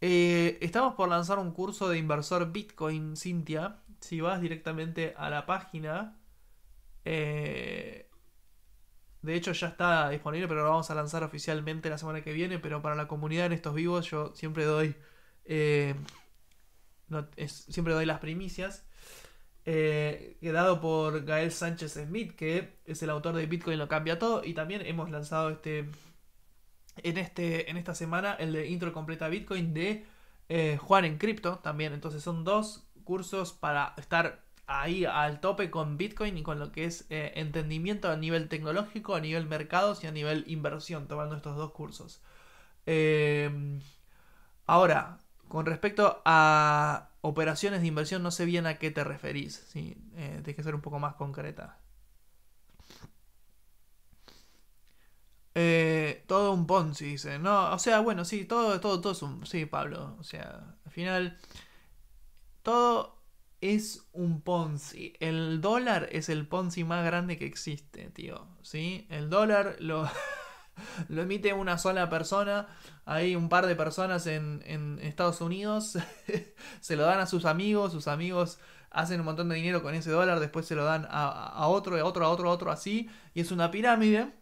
[SPEAKER 1] Eh, estamos por lanzar un curso de inversor Bitcoin, Cintia. Si vas directamente a la página, eh, de hecho ya está disponible, pero lo vamos a lanzar oficialmente la semana que viene. Pero para la comunidad en estos vivos yo siempre doy, eh, siempre doy las primicias. Eh, Quedado por Gael Sánchez Smith, que es el autor de Bitcoin lo cambia todo, y también hemos lanzado este en, este, en esta semana el de Intro Completa Bitcoin de eh, Juan en Crypto también. Entonces son dos cursos para estar ahí al tope con Bitcoin y con lo que es eh, entendimiento a nivel tecnológico, a nivel mercados y a nivel inversión, tomando estos dos cursos. ahora, con respecto a operaciones de inversión, no sé bien a qué te referís. ¿sí? Eh, tienes que ser un poco más concreta. Eh, todo un Ponzi, dice. No, o sea, bueno, sí, todo, todo, todo es un. Sí, Pablo. O sea, al final. Todo es un Ponzi. El dólar es el Ponzi más grande que existe, tío. ¿Sí? El dólar lo. lo emite una sola persona, hay un par de personas en, Estados Unidos, se lo dan a sus amigos, sus amigos hacen un montón de dinero con ese dólar, después se lo dan a, a otro, a otro, a otro, a otro, así, y es una pirámide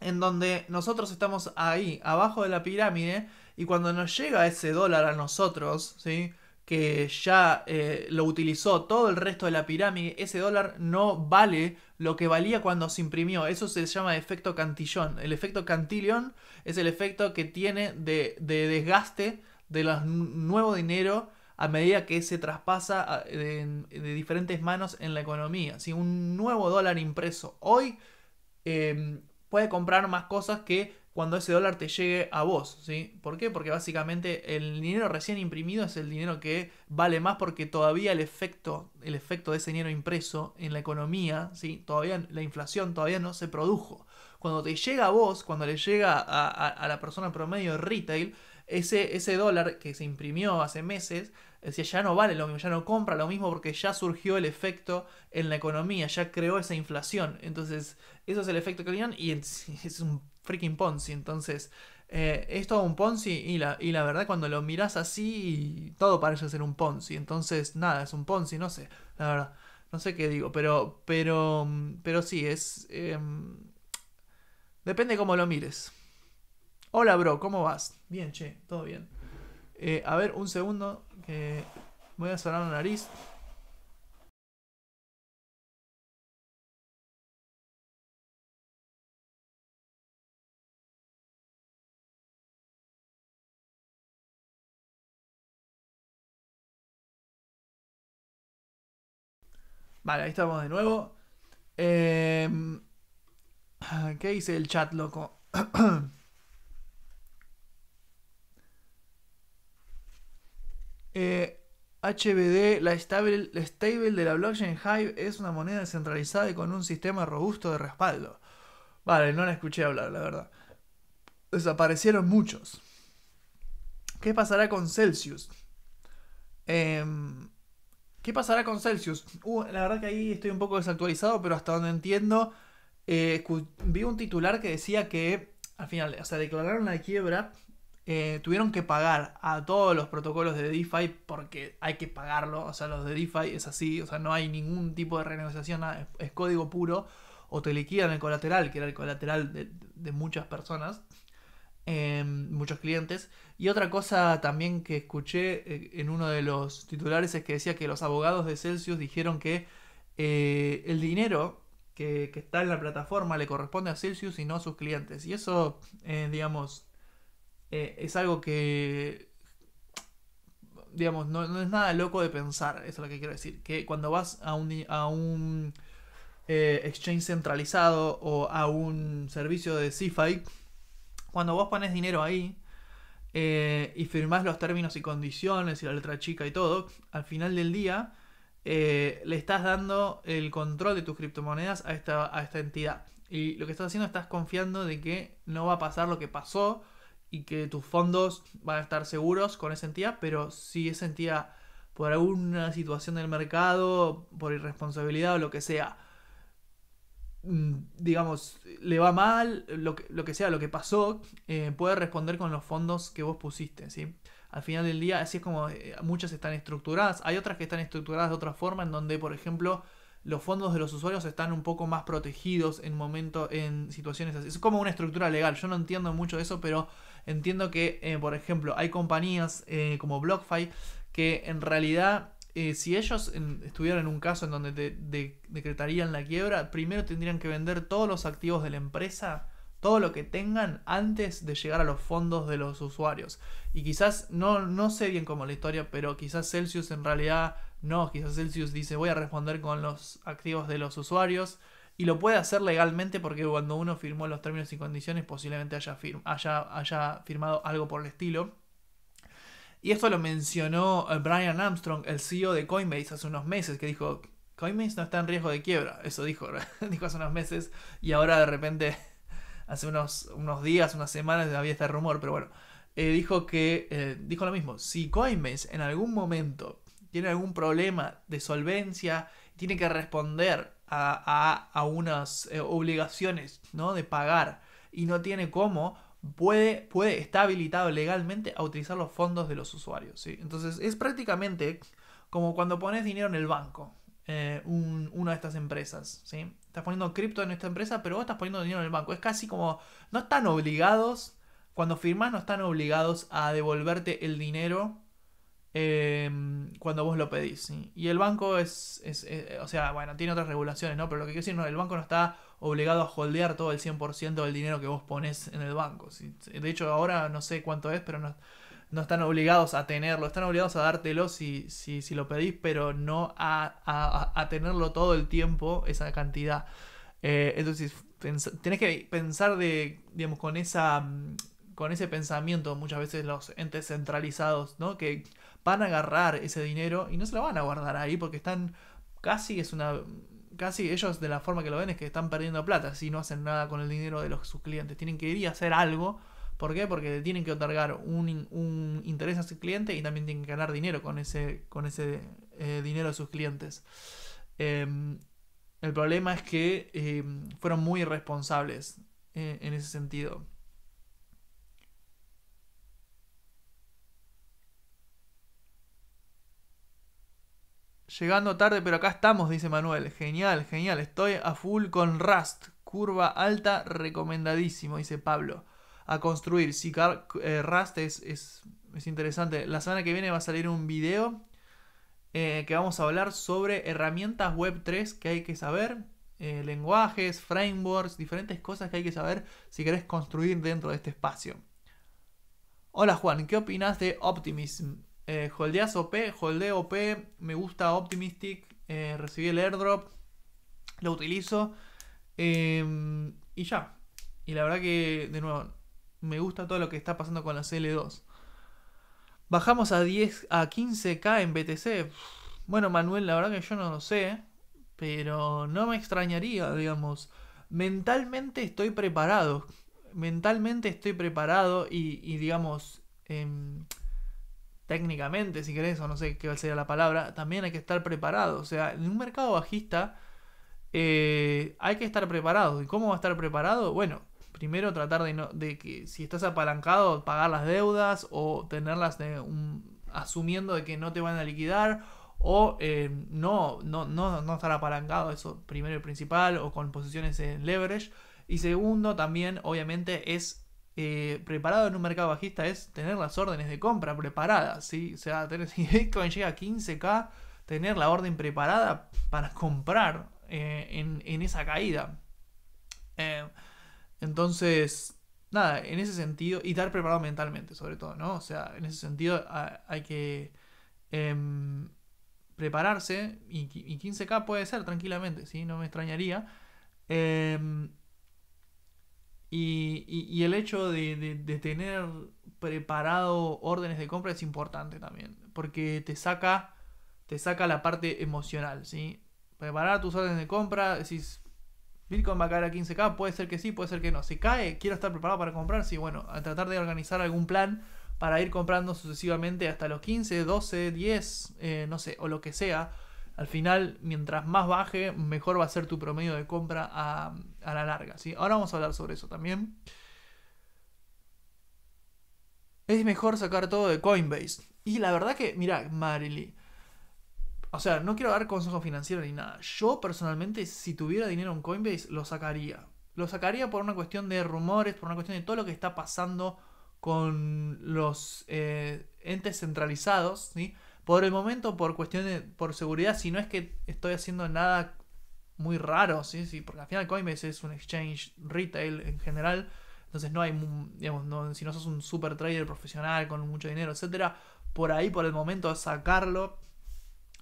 [SPEAKER 1] en donde nosotros estamos ahí, abajo de la pirámide, y cuando nos llega ese dólar a nosotros, ¿sí? que ya eh, lo utilizó todo el resto de la pirámide, ese dólar no vale lo que valía cuando se imprimió. Eso se llama efecto cantillón. El efecto cantillón es el efecto que tiene de, desgaste de los nuevo dinero a medida que se traspasa de, diferentes manos en la economía. Si un nuevo dólar impreso hoy em, puede comprar más cosas que cuando ese dólar te llegue a vos, ¿sí? ¿Por qué? Porque básicamente el dinero recién imprimido es el dinero que vale más porque todavía el efecto, el efecto de ese dinero impreso en la economía, ¿sí? Todavía la inflación todavía no se produjo. Cuando te llega a vos, cuando le llega a, la persona promedio de retail, ese, ese dólar que se imprimió hace meses, decía, ya no vale lo mismo, ya no compra lo mismo porque ya surgió el efecto en la economía, ya creó esa inflación. Entonces, eso es el efecto que tenían y es un freaking Ponzi. Entonces, eh, es todo un Ponzi y la, y la verdad cuando lo miras así, todo parece ser un Ponzi. Entonces, nada, es un Ponzi, no sé, la verdad. No sé qué digo, pero, pero, mm, pero sí, es... Em, depende cómo lo mires. Hola, bro, ¿cómo vas? Bien, che, todo bien. Eh, a ver, un segundo, que voy a cerrar la nariz. Vale, ahí estamos de nuevo. Em, ¿Qué dice el chat, loco? HBD, eh, la stable, stable de la blockchain Hive es una moneda descentralizada y con un sistema robusto de respaldo. Vale, no la escuché hablar, la verdad. Desaparecieron muchos. ¿Qué pasará con Celsius? Em, ¿Qué pasará con Celsius? Uh, la verdad que ahí estoy un poco desactualizado, pero hasta donde entiendo, eh, vi un titular que decía que al final, o sea, declararon la quiebra, eh, tuvieron que pagar a todos los protocolos de DeFi porque hay que pagarlo, o sea, los de DeFi es así, o sea, no hay ningún tipo de renegociación, es, código puro, o te liquidan el colateral, que era el colateral de muchas personas Em, muchos clientes. Y otra cosa también que escuché eh, en uno de los titulares es que decía que los abogados de Celsius dijeron que eh, el dinero que, está en la plataforma le corresponde a Celsius y no a sus clientes. Y eso, eh, digamos, es algo que, digamos, no, es nada loco de pensar, eso es lo que quiero decir. Que cuando vas a un... A un exchange centralizado o a un servicio de CFI cuando vos pones dinero ahí eh, y firmás los términos y condiciones y la letra chica y todo, al final del día eh, le estás dando el control de tus criptomonedas a esta, a esta entidad. Y lo que estás haciendo, estás confiando de que no va a pasar lo que pasó y que tus fondos van a estar seguros con esa entidad, pero si esa entidad por alguna situación del mercado, por irresponsabilidad o lo que sea, Mm, digamos, le va mal, lo que, sea, lo que pasó, eh, puede responder con los fondos que vos pusiste, ¿sí? Al final del día, así es como eh, muchas están estructuradas. Hay otras que están estructuradas de otra forma, en donde, por ejemplo, los fondos de los usuarios están un poco más protegidos en momento, en situaciones así. Es como una estructura legal. Yo no entiendo mucho eso, pero entiendo que, eh, por ejemplo, hay compañías como BlockFi que en realidad eh, si ellos estuvieran en un caso en donde decretarían la quiebra, primero tendrían que vender todos los activos de la empresa, todo lo que tengan antes de llegar a los fondos de los usuarios. Y quizás, no, no sé bien cómo la historia, pero quizás Celsius en realidad no, quizás Celsius dice voy a responder con los activos de los usuarios. Y lo puede hacer legalmente porque cuando uno firmó los términos y condiciones posiblemente haya firmado algo por el estilo. Y esto lo mencionó eh, Brian Armstrong, el CEO de Coinbase, hace unos meses, que dijo, Coinbase no está en riesgo de quiebra. Eso dijo, dijo hace unos meses y ahora de repente, hace unos, unos días, unas semanas había este rumor, pero bueno, eh, dijo que, eh, dijo lo mismo, si Coinbase en algún momento tiene algún problema de solvencia, tiene que responder a, unas obligaciones ¿no? de pagar y no tiene cómo, puede, puede, está habilitado legalmente a utilizar los fondos de los usuarios. ¿sí? Entonces es prácticamente como cuando pones dinero en el banco, eh, una de estas empresas. ¿sí? Estás poniendo cripto en esta empresa, pero vos estás poniendo dinero en el banco. Es casi como, no están obligados, cuando firmás no están obligados a devolverte el dinero. Em, cuando vos lo pedís. ¿sí? Y el banco es, es, eh, o sea, bueno, tiene otras regulaciones, ¿no? Pero lo que quiero decir, no, el banco no está obligado a holdear todo el 100% del dinero que vos pones en el banco. De hecho, ahora no sé cuánto es, pero no, no están obligados a tenerlo, están obligados a dártelo si, si, si lo pedís, pero no a, tenerlo todo el tiempo, esa cantidad. Eh, entonces, tenés que pensar de, digamos, con esa mm, con ese pensamiento muchas veces los entes centralizados, ¿no? Que van a agarrar ese dinero y no se lo van a guardar ahí porque están casi es una casi ellos de la forma que lo ven es que están perdiendo plata si no hacen nada con el dinero de los, sus clientes. Tienen que ir y hacer algo. ¿Por qué? Porque tienen que otorgar un, un interés a sus clientes y también tienen que ganar dinero con ese, con ese eh, dinero de sus clientes. Em, el problema es que em, fueron muy irresponsables eh, en ese sentido. Llegando tarde, pero acá estamos, dice Manuel. Genial, genial. Estoy a full con Rust. Curva alta, recomendadísimo, dice Pablo. A construir. Sí, eh, Rust es, interesante. La semana que viene va a salir un video eh, que vamos a hablar sobre herramientas web 3 que hay que saber. Eh, lenguajes, frameworks, diferentes cosas que hay que saber si querés construir dentro de este espacio. Hola Juan, ¿qué opinas de Optimism? Eh, holdeas OP, holdeo OP, me gusta Optimistic, eh, recibí el airdrop, lo utilizo em, y ya. Y la verdad que, de nuevo, me gusta todo lo que está pasando con la cl 2 Bajamos a 10 a 15k en BTC. Bueno, Manuel, la verdad que yo no lo sé, pero no me extrañaría, digamos. Mentalmente estoy preparado. Mentalmente estoy preparado y, y digamos, em, técnicamente, si querés, o no sé qué sería la palabra, también hay que estar preparado. O sea, en un mercado bajista eh, hay que estar preparado. ¿Y cómo va a estar preparado? Bueno, primero tratar de, no, de que si estás apalancado, pagar las deudas o tenerlas de asumiendo de que no te van a liquidar o eh, no, no, no, no estar apalancado, eso primero y principal, o con posiciones en leverage. Y segundo, también, obviamente, es eh, preparado en un mercado bajista es tener las órdenes de compra preparadas, ¿sí? O sea, tener, si llega a 15K, tener la orden preparada para comprar eh, en, esa caída. Eh, entonces, nada, en ese sentido, y estar preparado mentalmente, sobre todo, ¿no? O sea, en ese sentido hay que em, prepararse y, 15K puede ser tranquilamente, ¿sí? No me extrañaría. Em, y, el hecho de, tener preparado órdenes de compra es importante también, porque te saca, te saca la parte emocional, ¿sí? Preparar tus órdenes de compra, decís, Bitcoin va a caer a 15K, puede ser que sí, puede ser que no. se cae, quiero estar preparado para comprar, sí, bueno, a tratar de organizar algún plan para ir comprando sucesivamente hasta los 15, 12, 10, no sé, o lo que sea al final, mientras más baje, mejor va a ser tu promedio de compra a, la larga. ¿sí? Ahora vamos a hablar sobre eso también. Es mejor sacar todo de Coinbase. Y la verdad que, mira, Marily. O sea, no quiero dar consejo financiero ni nada. Yo personalmente, si tuviera dinero en Coinbase, lo sacaría. Lo sacaría por una cuestión de rumores, por una cuestión de todo lo que está pasando con los eh, entes centralizados, ¿sí? Por el momento, por cuestiones, por seguridad, si no es que estoy haciendo nada muy raro, ¿sí? sí porque al final Coinbase es un exchange retail en general, entonces no hay, digamos, no, si no sos un super trader profesional con mucho dinero, etcétera, por ahí por el momento sacarlo,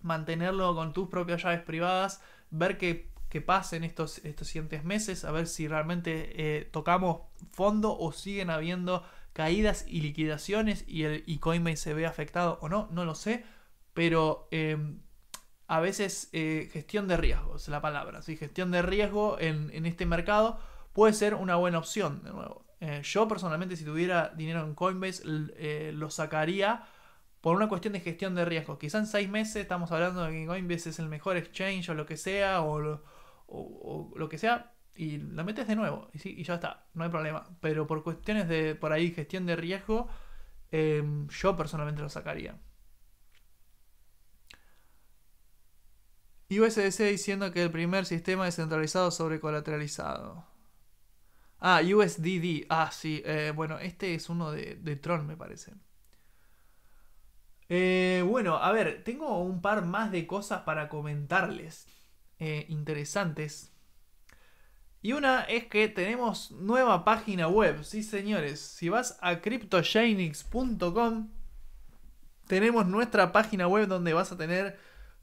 [SPEAKER 1] mantenerlo con tus propias llaves privadas, ver qué, qué pasa en estos, estos siguientes meses, a ver si realmente eh, tocamos fondo o siguen habiendo caídas y liquidaciones y, el, Coinbase se ve afectado o no, no lo sé, pero em, a veces eh, gestión de riesgos la palabra, ¿sí? gestión de riesgo en, este mercado puede ser una buena opción, de nuevo. Eh, yo personalmente si tuviera dinero en Coinbase eh, lo sacaría por una cuestión de gestión de riesgos. Quizás en seis meses estamos hablando de que Coinbase es el mejor exchange o lo que sea, o lo que sea, y la metes de nuevo y, ya está, no hay problema. Pero por cuestiones de por ahí gestión de riesgo, em, yo personalmente lo sacaría. Y USDC diciendo que el primer sistema Es centralizado sobre colateralizado. Ah, USDD. Ah, sí. Eh, bueno, este es uno de, de Tron, me parece. Eh, bueno, a ver, tengo un par más de cosas para comentarles. Eh, interesantes y una es que tenemos nueva página web, sí señores. Si vas a cryptoshainix.com, tenemos nuestra página web donde vas a tener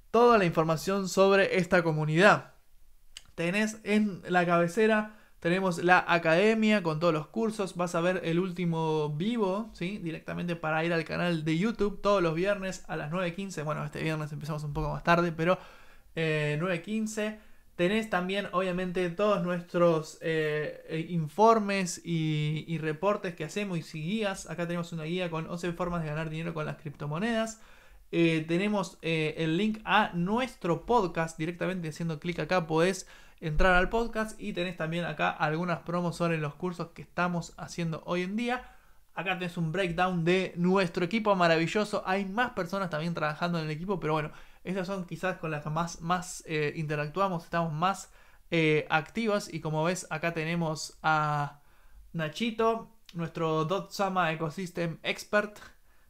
[SPEAKER 1] toda la información sobre esta comunidad. Tenés en la cabecera, tenemos la academia con todos los cursos. Vas a ver el último vivo, ¿sí? Directamente para ir al canal de YouTube todos los viernes a las 9.15. Bueno, este viernes empezamos un poco más tarde, pero 9.15 eh, Tenés también, obviamente, todos nuestros eh, eh, informes y, reportes que hacemos y guías. Acá tenemos una guía con 11 formas de ganar dinero con las criptomonedas. Eh, tenemos el link a nuestro podcast. Directamente haciendo clic acá podés entrar al podcast y tenés también acá algunas promos sobre los cursos que estamos haciendo hoy en día. Acá tenés un breakdown de nuestro equipo maravilloso. Hay más personas también trabajando en el equipo, pero bueno, estas son quizás con las que más, más eh, interactuamos, estamos más eh, activas. Y como ves, acá tenemos a Nachito, nuestro Dotsama Ecosystem Expert.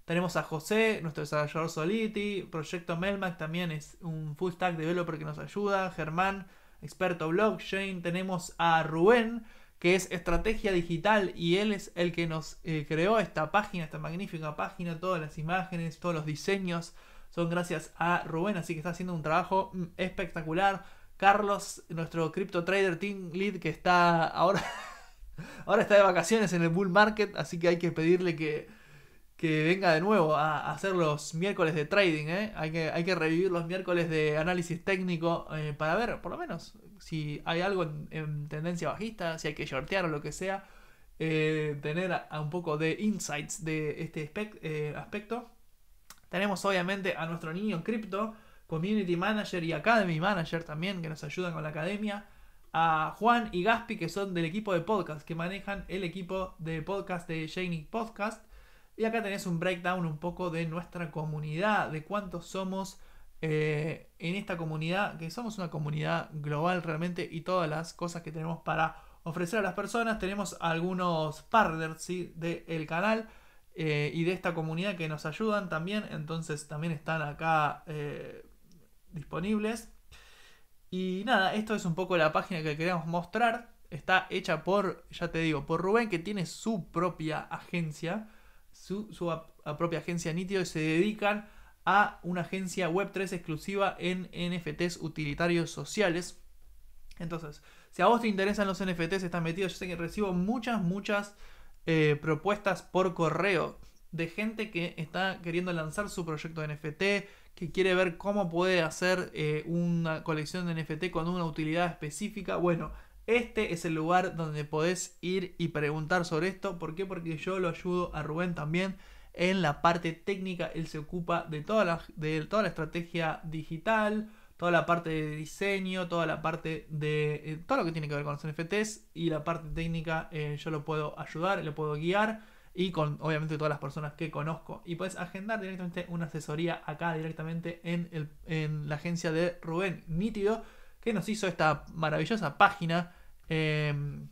[SPEAKER 1] Tenemos a José, nuestro desarrollador Soliti. Proyecto Melmac también es un full stack developer que nos ayuda. Germán, experto blockchain. Tenemos a Rubén, que es estrategia digital y él es el que nos eh, creó esta página, esta magnífica página, todas las imágenes, todos los diseños, son gracias a Rubén, así que está haciendo un trabajo mm, espectacular. Carlos, nuestro crypto trader team lead que está ahora, ahora está de vacaciones en el bull market, así que hay que pedirle que, que venga de nuevo a hacer los miércoles de trading. ¿eh? Hay, que, hay que revivir los miércoles de análisis técnico eh, para ver, por lo menos, si hay algo en, tendencia bajista, si hay que shortear o lo que sea. Eh, tener un poco de insights de este aspecto. Tenemos obviamente a nuestro niño en cripto, community manager y academy manager también, que nos ayudan con la academia. A Juan y Gaspi, que son del equipo de podcast, que manejan el equipo de podcast de Janic Podcast. Y acá tenés un breakdown un poco de nuestra comunidad, de cuántos somos eh, en esta comunidad, que somos una comunidad global realmente y todas las cosas que tenemos para ofrecer a las personas. Tenemos algunos partners del canal eh, y de esta comunidad que nos ayudan también. Entonces también están acá eh, disponibles. Y nada, esto es un poco la página que queremos mostrar. Está hecha por, ya te digo, por Rubén que tiene su propia agencia. Su, propia agencia NITIO y se dedican a una agencia Web3 exclusiva en NFTs utilitarios sociales. Entonces, si a vos te interesan los NFTs, están metidos yo sé que recibo muchas, muchas eh, propuestas por correo de gente que está queriendo lanzar su proyecto de NFT, que quiere ver cómo puede hacer eh, una colección de NFT con una utilidad específica. Bueno, este es el lugar donde podés ir y preguntar sobre esto. ¿Por qué? Porque yo lo ayudo a Rubén también en la parte técnica. Él se ocupa de de toda la estrategia digital, toda la parte de diseño, toda la parte de eh, todo lo que tiene que ver con los NFTs y la parte técnica eh, yo lo puedo ayudar, lo puedo guiar y con obviamente todas las personas que conozco. Y puedes agendar directamente una asesoría acá directamente en, la agencia de Rubén Nítido que nos hizo esta maravillosa página em,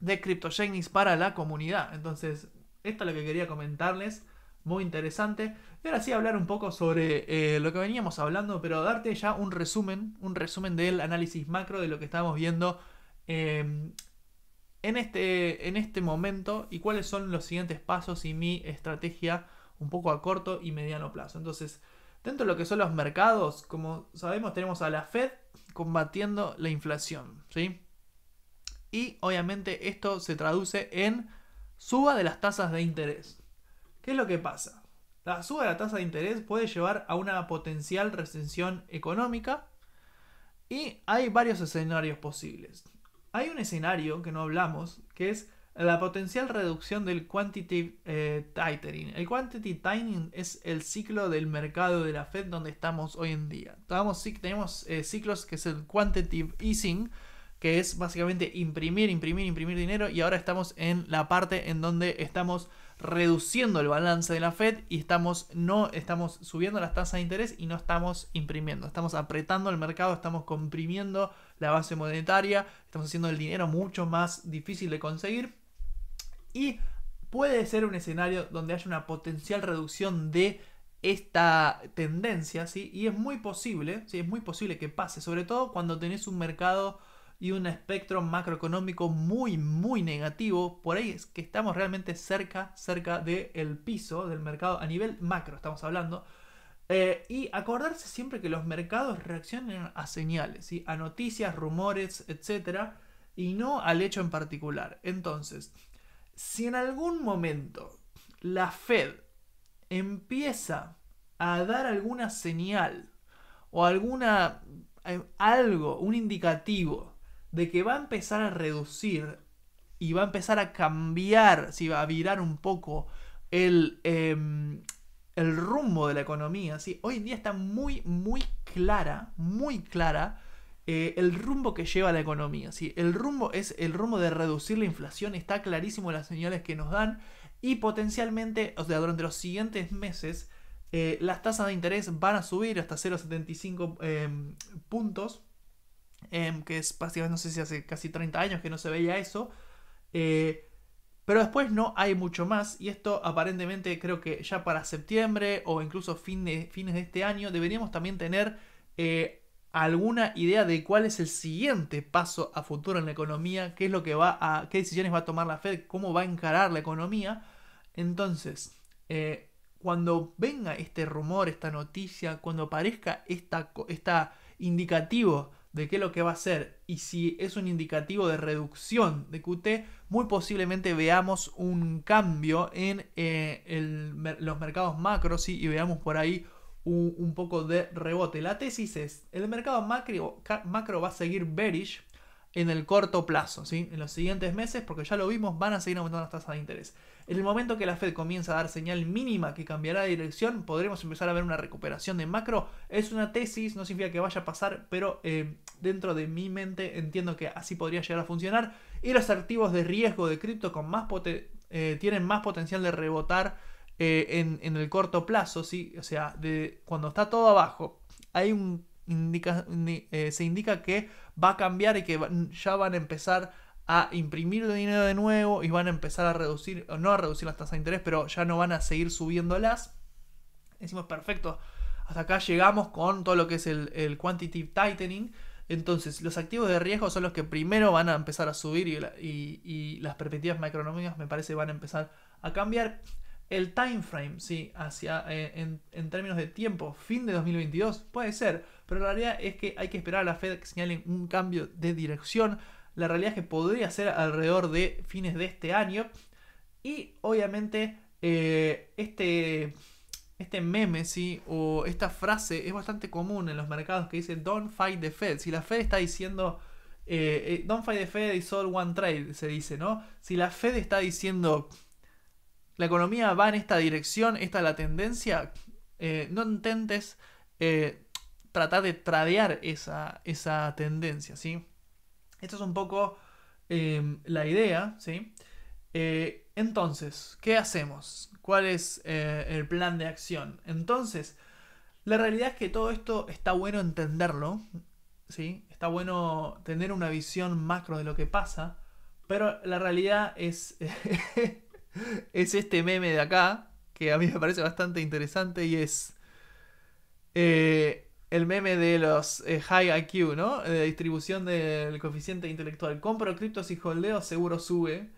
[SPEAKER 1] de CryptoGenics para la comunidad. Entonces, esto es lo que quería comentarles muy interesante. Y ahora sí hablar un poco sobre eh, lo que veníamos hablando, pero darte ya un resumen, un resumen del análisis macro de lo que estamos viendo em, en, este, en este momento y cuáles son los siguientes pasos y mi estrategia un poco a corto y mediano plazo. Entonces, dentro de lo que son los mercados, como sabemos, tenemos a la Fed combatiendo la inflación, ¿sí? Y obviamente esto se traduce en suba de las tasas de interés. ¿Qué es lo que pasa? La suba de la tasa de interés puede llevar a una potencial recesión económica y hay varios escenarios posibles. Hay un escenario que no hablamos, que es la potencial reducción del quantitative eh, tightening. El quantitative tightening es el ciclo del mercado de la Fed donde estamos hoy en día. tenemos eh, ciclos que es el quantitative easing, que es básicamente imprimir, imprimir, imprimir dinero y ahora estamos en la parte en donde estamos reduciendo el balance de la Fed y estamos, no, estamos subiendo las tasas de interés y no estamos imprimiendo. Estamos apretando el mercado, estamos comprimiendo la base monetaria, estamos haciendo el dinero mucho más difícil de conseguir. Y puede ser un escenario donde haya una potencial reducción de esta tendencia, ¿sí? Y es muy posible, ¿sí? Es muy posible que pase, sobre todo cuando tenés un mercado y un espectro macroeconómico muy, muy negativo. Por ahí es que estamos realmente cerca, cerca del el piso del mercado a nivel macro, estamos hablando. Eh, y acordarse siempre que los mercados reaccionan a señales, a noticias, rumores, etc. Y no al hecho en particular. Entonces, si en algún momento la Fed empieza a dar alguna señal o alguna eh, algo, un indicativo de que va a empezar a reducir y va a empezar a cambiar, si va a virar un poco el, em, el rumbo de la economía. Hoy en día está muy, muy clara, muy clara eh, el rumbo que lleva la economía. ¿sí? El rumbo es el rumbo de reducir la inflación, está clarísimo las señales que nos dan y potencialmente, o sea, durante los siguientes meses, eh, las tasas de interés van a subir hasta 0,75 em, puntos Em, que es básicamente, no sé si hace casi 30 años que no se veía eso. Eh, pero después no hay mucho más y esto aparentemente creo que ya para septiembre o incluso fin de, fines de este año deberíamos también tener eh, alguna idea de cuál es el siguiente paso a futuro en la economía, qué es lo que va a, qué decisiones va a tomar la Fed, cómo va a encarar la economía. Entonces, eh, cuando venga este rumor, esta noticia, cuando aparezca esta, esta indicativo de qué es lo que va a ser y si es un indicativo de reducción de QT, muy posiblemente veamos un cambio en eh, los mercados macro y veamos por ahí un, poco de rebote. La tesis es, el mercado macro, macro va a seguir bearish en el corto plazo, ¿sí? en los siguientes meses, porque ya lo vimos, van a seguir aumentando las tasas de interés. En el momento que la Fed comienza a dar señal mínima que cambiará de dirección, podremos empezar a ver una recuperación de macro. Es una tesis, no significa que vaya a pasar, pero eh, dentro de mi mente entiendo que así podría llegar a funcionar. Y los activos de riesgo de cripto con más eh, tienen más potencial de rebotar eh, en, el corto plazo, ¿sí? o sea, de, cuando está todo abajo, hay un se indica que va a cambiar y que ya van a empezar a imprimir dinero de nuevo y van a empezar a reducir, o no a reducir las tasas de interés, pero ya no van a seguir subiéndolas. Decimos, perfecto, hasta acá llegamos con todo lo que es el, quantitative tightening. Entonces, los activos de riesgo son los que primero van a empezar a subir y, las perspectivas macroeconómicas me parece van a empezar a cambiar. El time frame, sí, hacia, eh, en, en términos de tiempo, fin de 2022, puede ser pero la realidad es que hay que esperar a la Fed que señalen un cambio de dirección. La realidad es que podría ser alrededor de fines de este año. Y obviamente eh, este, este meme, ¿sí? o esta frase es bastante común en los mercados que dice Don't fight the Fed. Si la Fed está diciendo eh, eh, Don't fight the Fed y all one trade, se dice, ¿no? Si la Fed está diciendo la economía va en esta dirección, esta es la tendencia, no intentes tratar de tradear esa, esa tendencia, ¿sí? Esta es un poco em, la idea, ¿sí? Eh, entonces, ¿qué hacemos? ¿Cuál es eh, el plan de acción? Entonces, la realidad es que todo esto está bueno entenderlo, ¿sí? Está bueno tener una visión macro de lo que pasa, pero la realidad es, es este meme de acá, que a mí me parece bastante interesante y es... Eh, el meme de los eh, high IQ, ¿no? Eh, de distribución del coeficiente intelectual. Compro criptos y holdeo, seguro sube.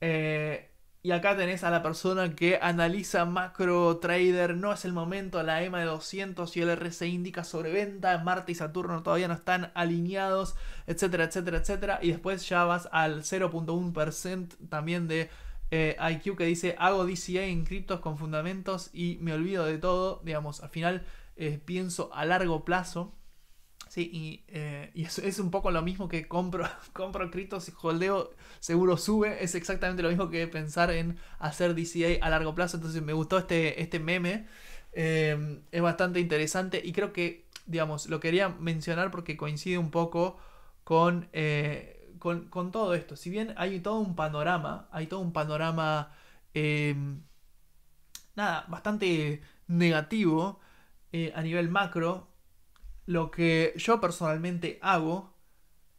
[SPEAKER 1] Eh, y acá tenés a la persona que analiza macro trader, no es el momento, la EMA de 200 y el RSI indica sobreventa, Marte y Saturno todavía no están alineados, etcétera, etcétera, etcétera. Y después ya vas al 0.1% también de IQ que dice hago DCA en criptos con fundamentos y me olvido de todo, digamos, al final eh, pienso a largo plazo. Sí, y, eh, es, un poco lo mismo que compro, compro criptos y holdeo, seguro sube. Es exactamente lo mismo que pensar en hacer DCA a largo plazo. Entonces me gustó este, este meme. Eh, es bastante interesante y creo que, digamos, lo quería mencionar porque coincide un poco con, eh, con, con, todo esto. Si bien hay todo un panorama, hay todo un panorama, nada, bastante negativo eh, a nivel macro, lo que yo personalmente hago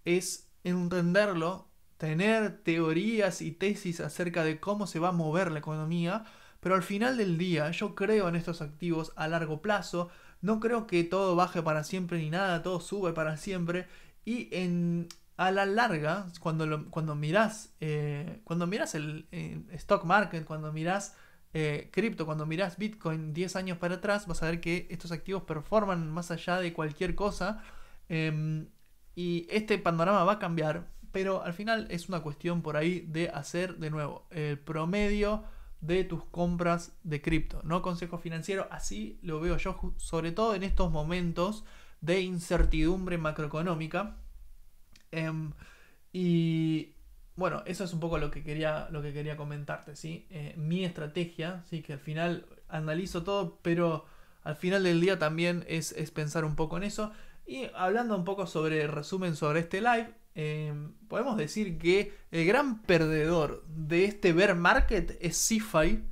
[SPEAKER 1] es entenderlo, tener teorías y tesis acerca de cómo se va a mover la economía, pero al final del día yo creo en estos activos a largo plazo, no creo que todo baje para siempre ni nada, todo sube para siempre y en, a la larga, cuando, lo, cuando miras eh, cuando miras el, eh, stock market, cuando miras eh, cripto, cuando mirás Bitcoin 10 años para atrás, vas a ver que estos activos performan más allá de cualquier cosa. Em, y este panorama va a cambiar, pero al final es una cuestión por ahí de hacer de nuevo el promedio de tus compras de cripto, no consejo financiero, así lo veo yo, sobre todo en estos momentos de incertidumbre macroeconómica. Em, y, bueno, eso es un poco lo que quería, lo que quería comentarte, ¿sí? Eh, mi estrategia, sí, que al final analizo todo, pero al final del día también es, pensar un poco en eso. Y hablando un poco sobre resumen sobre este live, em, podemos decir que el gran perdedor de este bear market es CeFi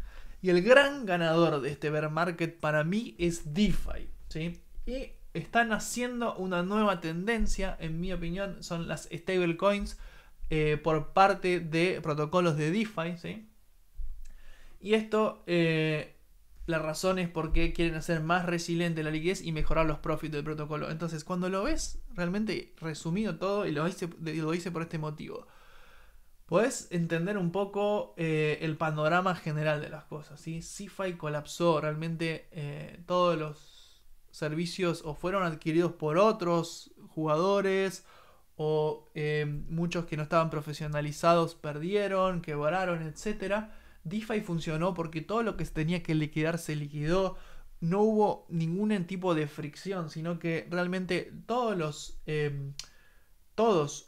[SPEAKER 1] y el gran ganador de este bear market para mí es DeFi, Y están haciendo una nueva tendencia, en mi opinión, son las stablecoins. coins eh, por parte de protocolos de DeFi, ¿sí? Y esto, eh, la razón es porque quieren hacer más resiliente la liquidez y mejorar los profits del protocolo. Entonces, cuando lo ves, realmente resumido todo, y lo hice, por este motivo, puedes entender un poco eh, el panorama general de las cosas, ¿sí? CeFi colapsó, realmente todos los servicios o fueron adquiridos por otros jugadores o eh, muchos que no estaban profesionalizados perdieron, quebraron, etc. DeFi funcionó porque todo lo que se tenía que liquidar se liquidó, no hubo ningún tipo de fricción, sino que realmente todos los, em, todos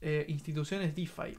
[SPEAKER 1] eh, instituciones DeFi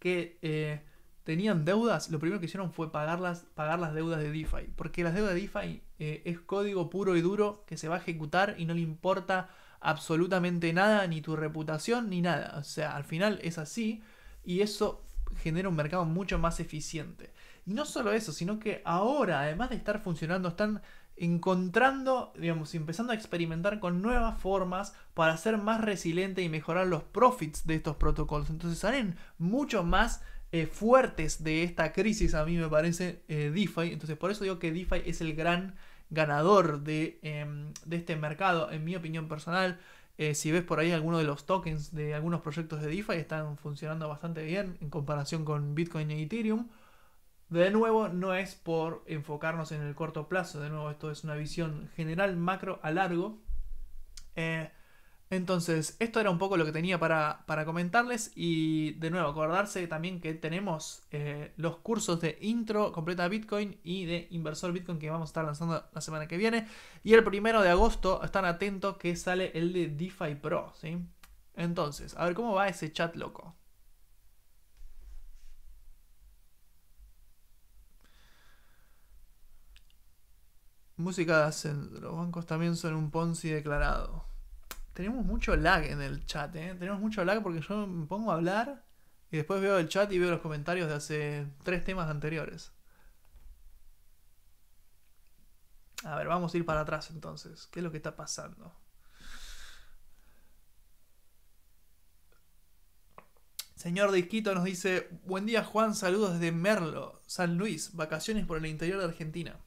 [SPEAKER 1] que eh, tenían deudas, lo primero que hicieron fue pagarlas, pagar las deudas de DeFi, porque las deudas de DeFi es código puro y duro que se va a ejecutar y no le importa absolutamente nada, ni tu reputación, ni nada. O sea, al final es así y eso genera un mercado mucho más eficiente. Y no solo eso, sino que ahora, además de estar funcionando, están encontrando, digamos, empezando a experimentar con nuevas formas para ser más resiliente y mejorar los profits de estos protocolos. Entonces salen mucho más eh, fuertes de esta crisis, a mí me parece, eh, DeFi. Entonces por eso digo que DeFi es el gran ganador em, de, este mercado, en mi opinión personal. Eh, si ves por ahí alguno de los tokens de algunos proyectos de DeFi están funcionando bastante bien en comparación con Bitcoin y Ethereum. De nuevo, no es por enfocarnos en el corto plazo, de nuevo, esto es una visión general macro a largo. Eh, entonces, esto era un poco lo que tenía para, comentarles y de nuevo acordarse también que tenemos eh, los cursos de intro completa a Bitcoin y de inversor Bitcoin que vamos a estar lanzando la semana que viene. Y el primero de agosto, están atentos que sale el de DeFi Pro, Entonces, a ver cómo va ese chat loco. Música de ascenso. Los bancos también son un Ponzi declarado. Tenemos mucho lag en el chat, ¿eh? Tenemos mucho lag porque yo me pongo a hablar y después veo el chat y veo los comentarios de hace tres temas anteriores. A ver, vamos a ir para atrás entonces. ¿Qué es lo que está pasando? Señor Disquito nos dice, buen día Juan, saludos desde Merlo, San Luis, vacaciones por el interior de Argentina.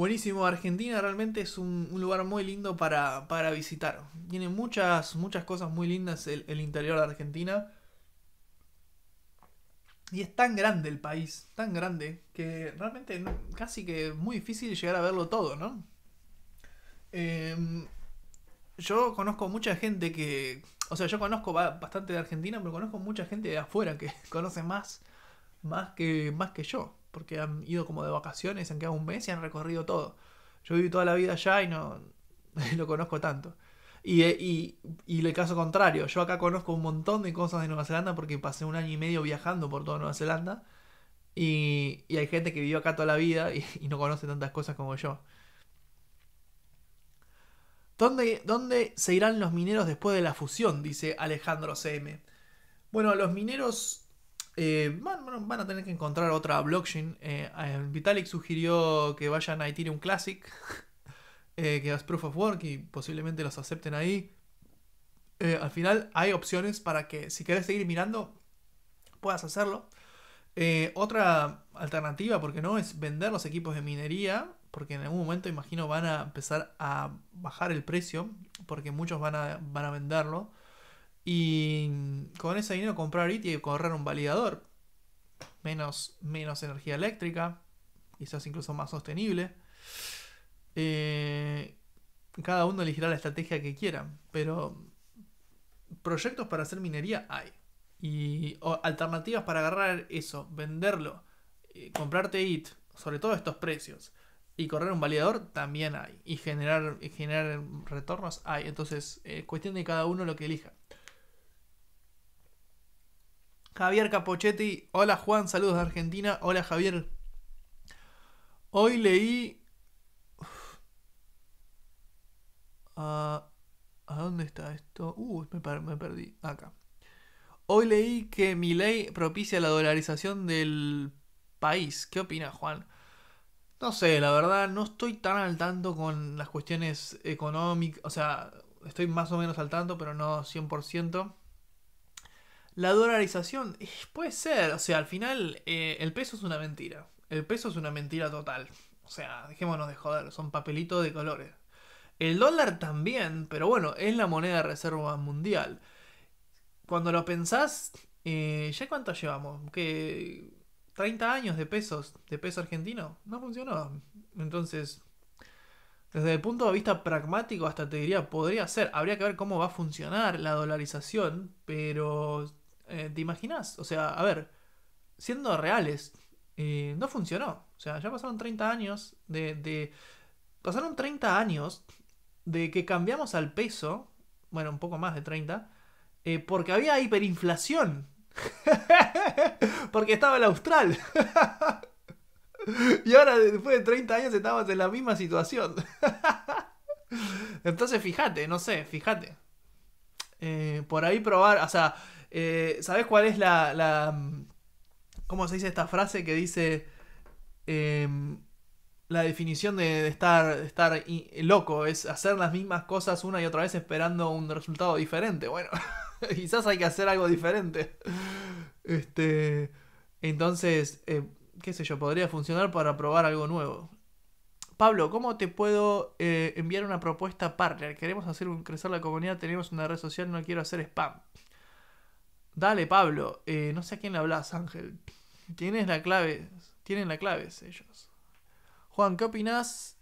[SPEAKER 1] Buenísimo, Argentina realmente es un, lugar muy lindo para, visitar. Tiene muchas, muchas cosas muy lindas el, el, interior de Argentina. Y es tan grande el país, tan grande, que realmente casi que es muy difícil llegar a verlo todo, ¿no? Em, yo conozco mucha gente que. O sea, yo conozco bastante de Argentina, pero conozco mucha gente de afuera que conoce más, más, que, más que yo porque han ido como de vacaciones, han quedado un mes y han recorrido todo. Yo viví toda la vida allá y no lo conozco tanto. Eh, y, el caso contrario, yo acá conozco un montón de cosas de Nueva Zelanda porque pasé un año y medio viajando por toda Nueva Zelanda y, hay gente que vivió acá toda la vida y, no conoce tantas cosas como yo. ¿Dónde, ¿Dónde, se irán los mineros después de la fusión? Dice Alejandro CM. Bueno, los mineros eh, van, a tener que encontrar otra blockchain. Eh, eh, Vitalik sugirió que vayan a Ethereum Classic, que es Proof of Work y posiblemente los acepten ahí. al final hay opciones para que si querés seguir mirando, puedas hacerlo. otra alternativa, porque no, es vender los equipos de minería, porque en algún momento imagino van a empezar a bajar el precio, porque muchos van a venderlo. Y con ese dinero comprar IT y correr un validador. Menos, menos energía eléctrica, quizás incluso más sostenible. Eh, cada uno elegirá la estrategia que quiera, pero proyectos para hacer minería hay. Y alternativas para agarrar eso, venderlo, eh, comprarte IT, sobre todo estos precios, y correr un validador también hay. Y generar, generar retornos hay. Entonces, cuestión de cada uno lo que elija. Javier Capochetti, hola Juan, saludos de Argentina, hola Javier. Hoy leí... ¿A dónde está esto? Uh, me, perdí. Acá. Hoy leí que mi ley propicia la dolarización del país. ¿Qué opina Juan? No sé, la verdad no estoy tan al tanto con las cuestiones económicas. O sea, estoy más o menos al tanto, pero no 100%. La dolarización puede ser, o sea, al final eh, el peso es una mentira. El peso es una mentira total. O sea, dejémonos de joder, son papelitos de colores. El dólar también, pero bueno, es la moneda de reserva mundial. Cuando lo pensás, eh, ¿ya cuánto llevamos? que 30 años de pesos, de peso argentino, no funcionó. Entonces, desde el punto de vista pragmático hasta te diría, podría ser, habría que ver cómo va a funcionar la dolarización, pero eh, ¿te imaginas? O sea, a ver, siendo reales, eh, no funcionó. O sea, ya pasaron 30 años de, Pasaron 30 años de que cambiamos al peso, bueno, un poco más de 30, eh, porque había hiperinflación. porque estaba el austral. y ahora, después de 30 años, estamos en la misma situación. Entonces, fíjate, no sé, fíjate. por ahí probar, o sea, eh, ¿Sabes cuál es la, la, mm, ¿Cómo se dice esta frase que dice. Em, la definición de, estar, estar loco es hacer las mismas cosas una y otra vez esperando un resultado diferente. Bueno, quizás hay que hacer algo diferente. Este, entonces, em, qué sé yo, podría funcionar para probar algo nuevo. Pablo, ¿cómo te puedo eh, enviar una propuesta partner? Queremos hacer un, crecer la comunidad, tenemos una red social, no quiero hacer spam. Dale, Pablo, eh, no sé a quién le hablas, Ángel. Tienes la clave, tienen la clave ellos. Juan, ¿qué opinas?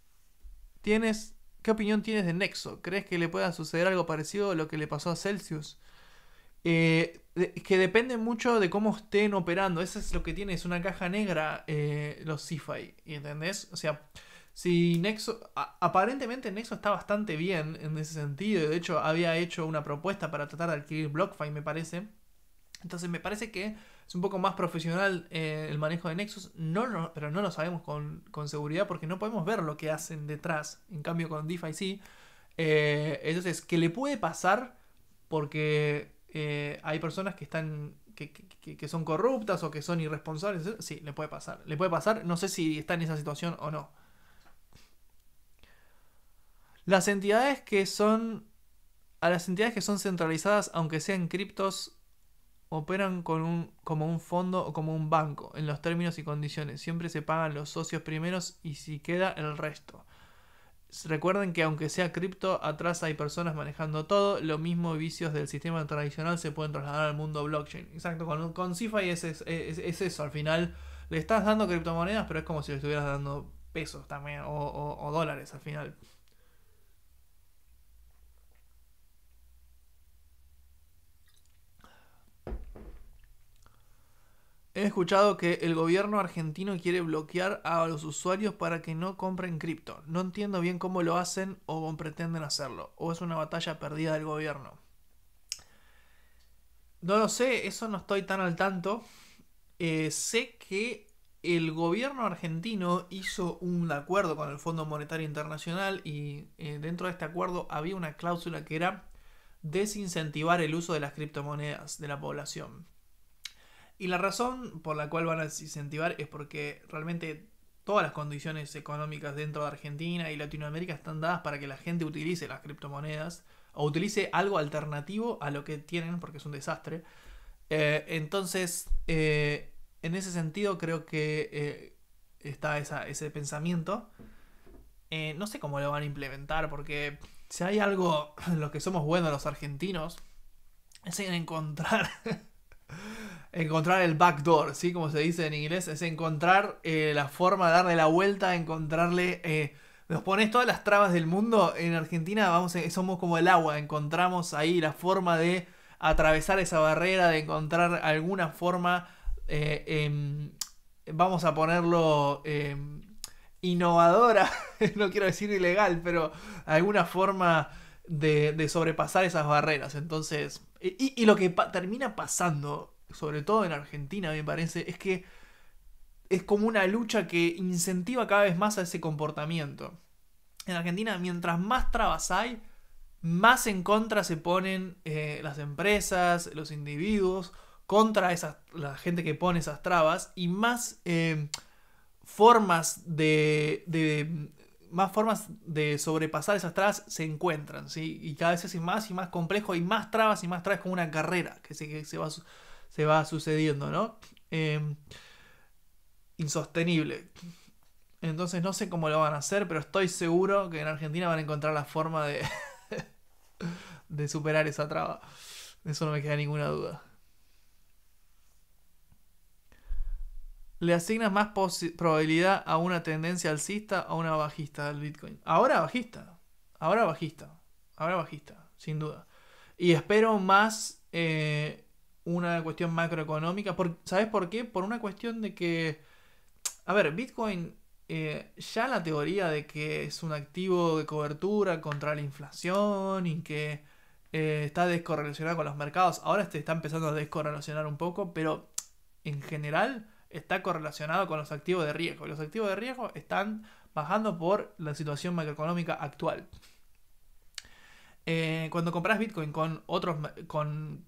[SPEAKER 1] ¿Tienes, ¿Qué opinión tienes de Nexo? ¿Crees que le pueda suceder algo parecido a lo que le pasó a Celsius? Eh, que depende mucho de cómo estén operando. Eso es lo que tiene, es una caja negra eh, los CIFI, ¿entendés? O sea, si Nexo. aparentemente Nexo está bastante bien en ese sentido. De hecho, había hecho una propuesta para tratar de adquirir BlockFi, me parece. Entonces me parece que es un poco más profesional eh, el manejo de Nexus, no, pero no lo sabemos con, seguridad porque no podemos ver lo que hacen detrás. En cambio con DeFi sí. Eh, entonces, ¿qué le puede pasar porque eh, hay personas que están que, que, son corruptas o que son irresponsables. Sí, le puede pasar. Le puede pasar, no sé si está en esa situación o no. Las entidades que son. A las entidades que son centralizadas, aunque sean criptos, operan con un, como un fondo o como un banco en los términos y condiciones. Siempre se pagan los socios primeros y si queda el resto. Recuerden que aunque sea cripto, atrás hay personas manejando todo. Lo mismo vicios del sistema tradicional se pueden trasladar al mundo blockchain. Exacto, con, con y es, eso. Al final le estás dando criptomonedas, pero es como si le estuvieras dando pesos también o dólares al final. He escuchado que el gobierno argentino quiere bloquear a los usuarios para que no compren cripto. No entiendo bien cómo lo hacen o pretenden hacerlo. O es una batalla perdida del gobierno. No lo sé, eso no estoy tan al tanto. Eh, sé que el gobierno argentino hizo un acuerdo con el Fondo Monetario Internacional y eh, dentro de este acuerdo había una cláusula que era desincentivar el uso de las criptomonedas de la población. Y la razón por la cual van a incentivar es porque realmente todas las condiciones económicas dentro de Argentina y Latinoamérica están dadas para que la gente utilice las criptomonedas o utilice algo alternativo a lo que tienen, porque es un desastre. Eh, entonces, eh, en ese sentido creo que eh, está ese pensamiento. no sé cómo lo van a implementar, porque si hay algo en lo que somos buenos los argentinos, es en encontrar encontrar el backdoor, ¿sí? Como se dice en inglés, es encontrar eh, la forma, de darle la vuelta, encontrarle... Eh, nos pones todas las trabas del mundo, en Argentina vamos, eh, somos como el agua, encontramos ahí la forma de atravesar esa barrera, de encontrar alguna forma, em, vamos a ponerlo em, innovadora, no quiero decir ilegal, pero alguna forma de, de sobrepasar esas barreras. Entonces, eh, y, lo que termina pasando, sobre todo en Argentina, me parece, es que es como una lucha que incentiva cada vez más a ese comportamiento. En Argentina, mientras más trabas hay, más en contra se ponen eh, las empresas, los individuos, contra la gente que pone esas trabas y más eh, formas de más formas de sobrepasar esas trabas se encuentran, ¿sí? Y cada vez es más y más complejo, y más trabas y más trabas como una carrera que se, que se, va, se va sucediendo, ¿no? Em, insostenible. Entonces no sé cómo lo van a hacer, pero estoy seguro que en Argentina van a encontrar la forma de, de superar esa traba. Eso no me queda ninguna duda. le asignas más probabilidad a una tendencia alcista o a una bajista del Bitcoin. Ahora bajista, ahora bajista, ahora bajista, sin duda. Y espero más eh, una cuestión macroeconómica. ¿Sabes por qué? Por una cuestión de que, a ver, Bitcoin, eh, ya la teoría de que es un activo de cobertura contra la inflación y que eh, está descorrelacionado con los mercados, ahora está empezando a descorrelacionar un poco, pero en general está correlacionado con los activos de riesgo. Los activos de riesgo están bajando por la situación macroeconómica actual. Eh, cuando compras Bitcoin con otros con,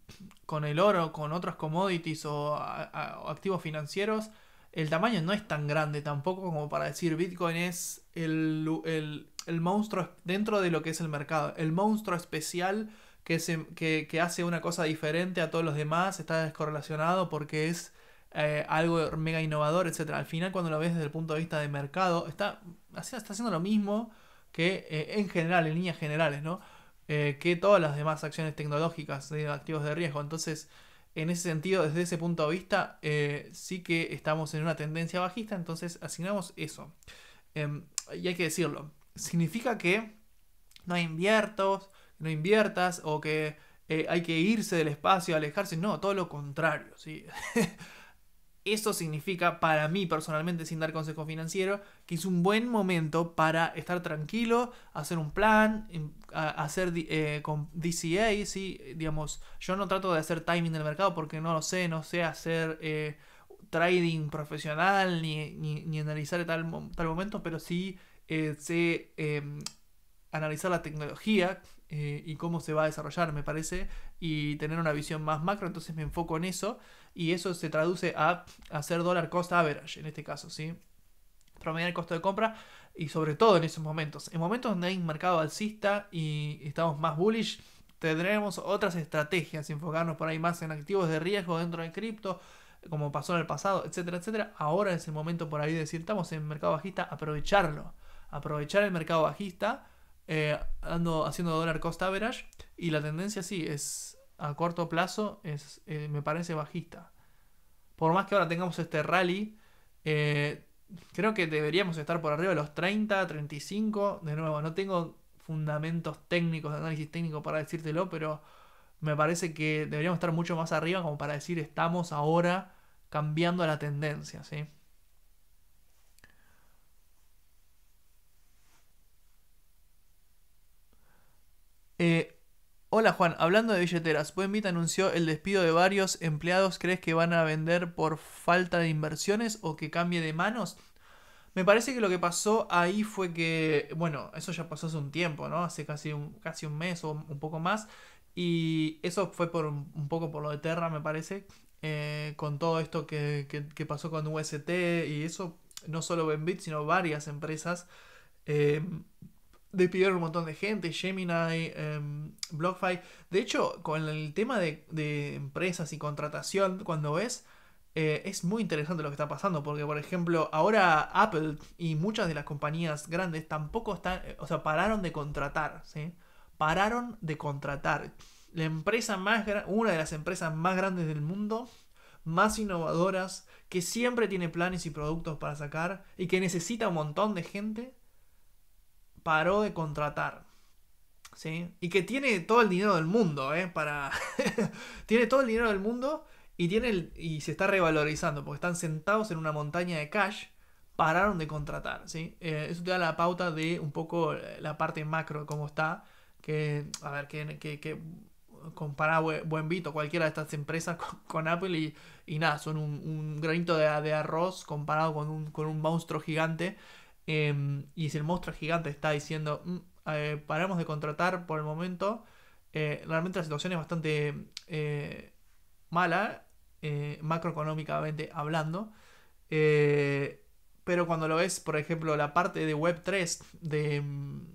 [SPEAKER 1] el oro, con otros commodities o, activos financieros, el tamaño no es tan grande tampoco como para decir Bitcoin es el, el, monstruo dentro de lo que es el mercado, el monstruo especial que, se, que, que hace una cosa diferente a todos los demás, está descorrelacionado porque es eh, algo mega innovador, etc. Al final, cuando lo ves desde el punto de vista de mercado, está, haciendo lo mismo que eh, en general, en líneas generales, ¿no? Eh, que todas las demás acciones tecnológicas de activos de riesgo. Entonces, en ese sentido, desde ese punto de vista, sí que estamos en una tendencia bajista, entonces asignamos eso. Em, y hay que decirlo. Significa que no inviertos, no inviertas o que hay que irse del espacio, alejarse. No, todo lo contrario, ¿sí? Eso significa, para mí personalmente, sin dar consejo financiero, que es un buen momento para estar tranquilo, hacer un plan, em, hacer eh, con DCA, digamos, yo no trato de hacer timing del mercado porque no lo sé, no sé hacer eh, trading profesional ni, analizar tal, tal momento, pero sí eh, sé em, analizar la tecnología y cómo se va a desarrollar, me parece, y tener una visión más macro, entonces me enfoco en eso y eso se traduce a hacer dólar cost average en este caso, ¿sí? Promediar el costo de compra y sobre todo en esos momentos. En momentos donde hay mercado alcista y estamos más bullish, tendremos otras estrategias, enfocarnos por ahí más en activos de riesgo dentro de cripto, como pasó en el pasado, etcétera, etcétera. Ahora es el momento por ahí de decir, estamos en mercado bajista, aprovecharlo. Aprovechar el mercado bajista, eh, haciendo dólar cost average. Y la tendencia sí es a corto plazo es, eh, me parece bajista. Por más que ahora tengamos este rally, eh, creo que deberíamos estar por arriba de los 30, 35. De nuevo, no tengo fundamentos técnicos, de análisis técnico para decírtelo, pero me parece que deberíamos estar mucho más arriba como para decir estamos ahora cambiando la tendencia, ¿sí? Eh, Hola Juan, hablando de billeteras, Bit anunció el despido de varios empleados. ¿Crees que van a vender por falta de inversiones o que cambie de manos? Me parece que lo que pasó ahí fue que, bueno, eso ya pasó hace un tiempo, ¿no? Hace casi un, mes o un poco más. Y eso fue por un poco por lo de Terra, me parece, eh, con todo esto que, pasó con UST y eso, no solo Benbit, sino varias empresas. Eh, despidieron un montón de gente, Gemini, em, BlockFi. De hecho, con el tema de, empresas y contratación, cuando ves, eh, es muy interesante lo que está pasando, porque por ejemplo, ahora Apple y muchas de las compañías grandes tampoco están, eh, o sea, pararon de contratar, ¿sí? Pararon de contratar. La empresa más una de las empresas más grandes del mundo, más innovadoras, que siempre tiene planes y productos para sacar y que necesita un montón de gente, paró de contratar. ¿Sí? Y que tiene todo el dinero del mundo, ¿eh? Para... tiene todo el dinero del mundo y, tiene y se está revalorizando, porque están sentados en una montaña de cash, pararon de contratar, ¿sí? Eh, eso te da la pauta de un poco eh, la parte macro, cómo está, que, a ver, que, comparar Buen Vito, cualquiera de estas empresas con, Apple y, y, nada, son un, granito de, de, arroz comparado con un, con un monstruo gigante Em, y si el monstruo gigante está diciendo, mm, eh, paramos de contratar por el momento, eh, realmente la situación es bastante eh, mala, macroeconómicamente hablando. pero cuando lo ves, por ejemplo, la parte de Web3 de, mm,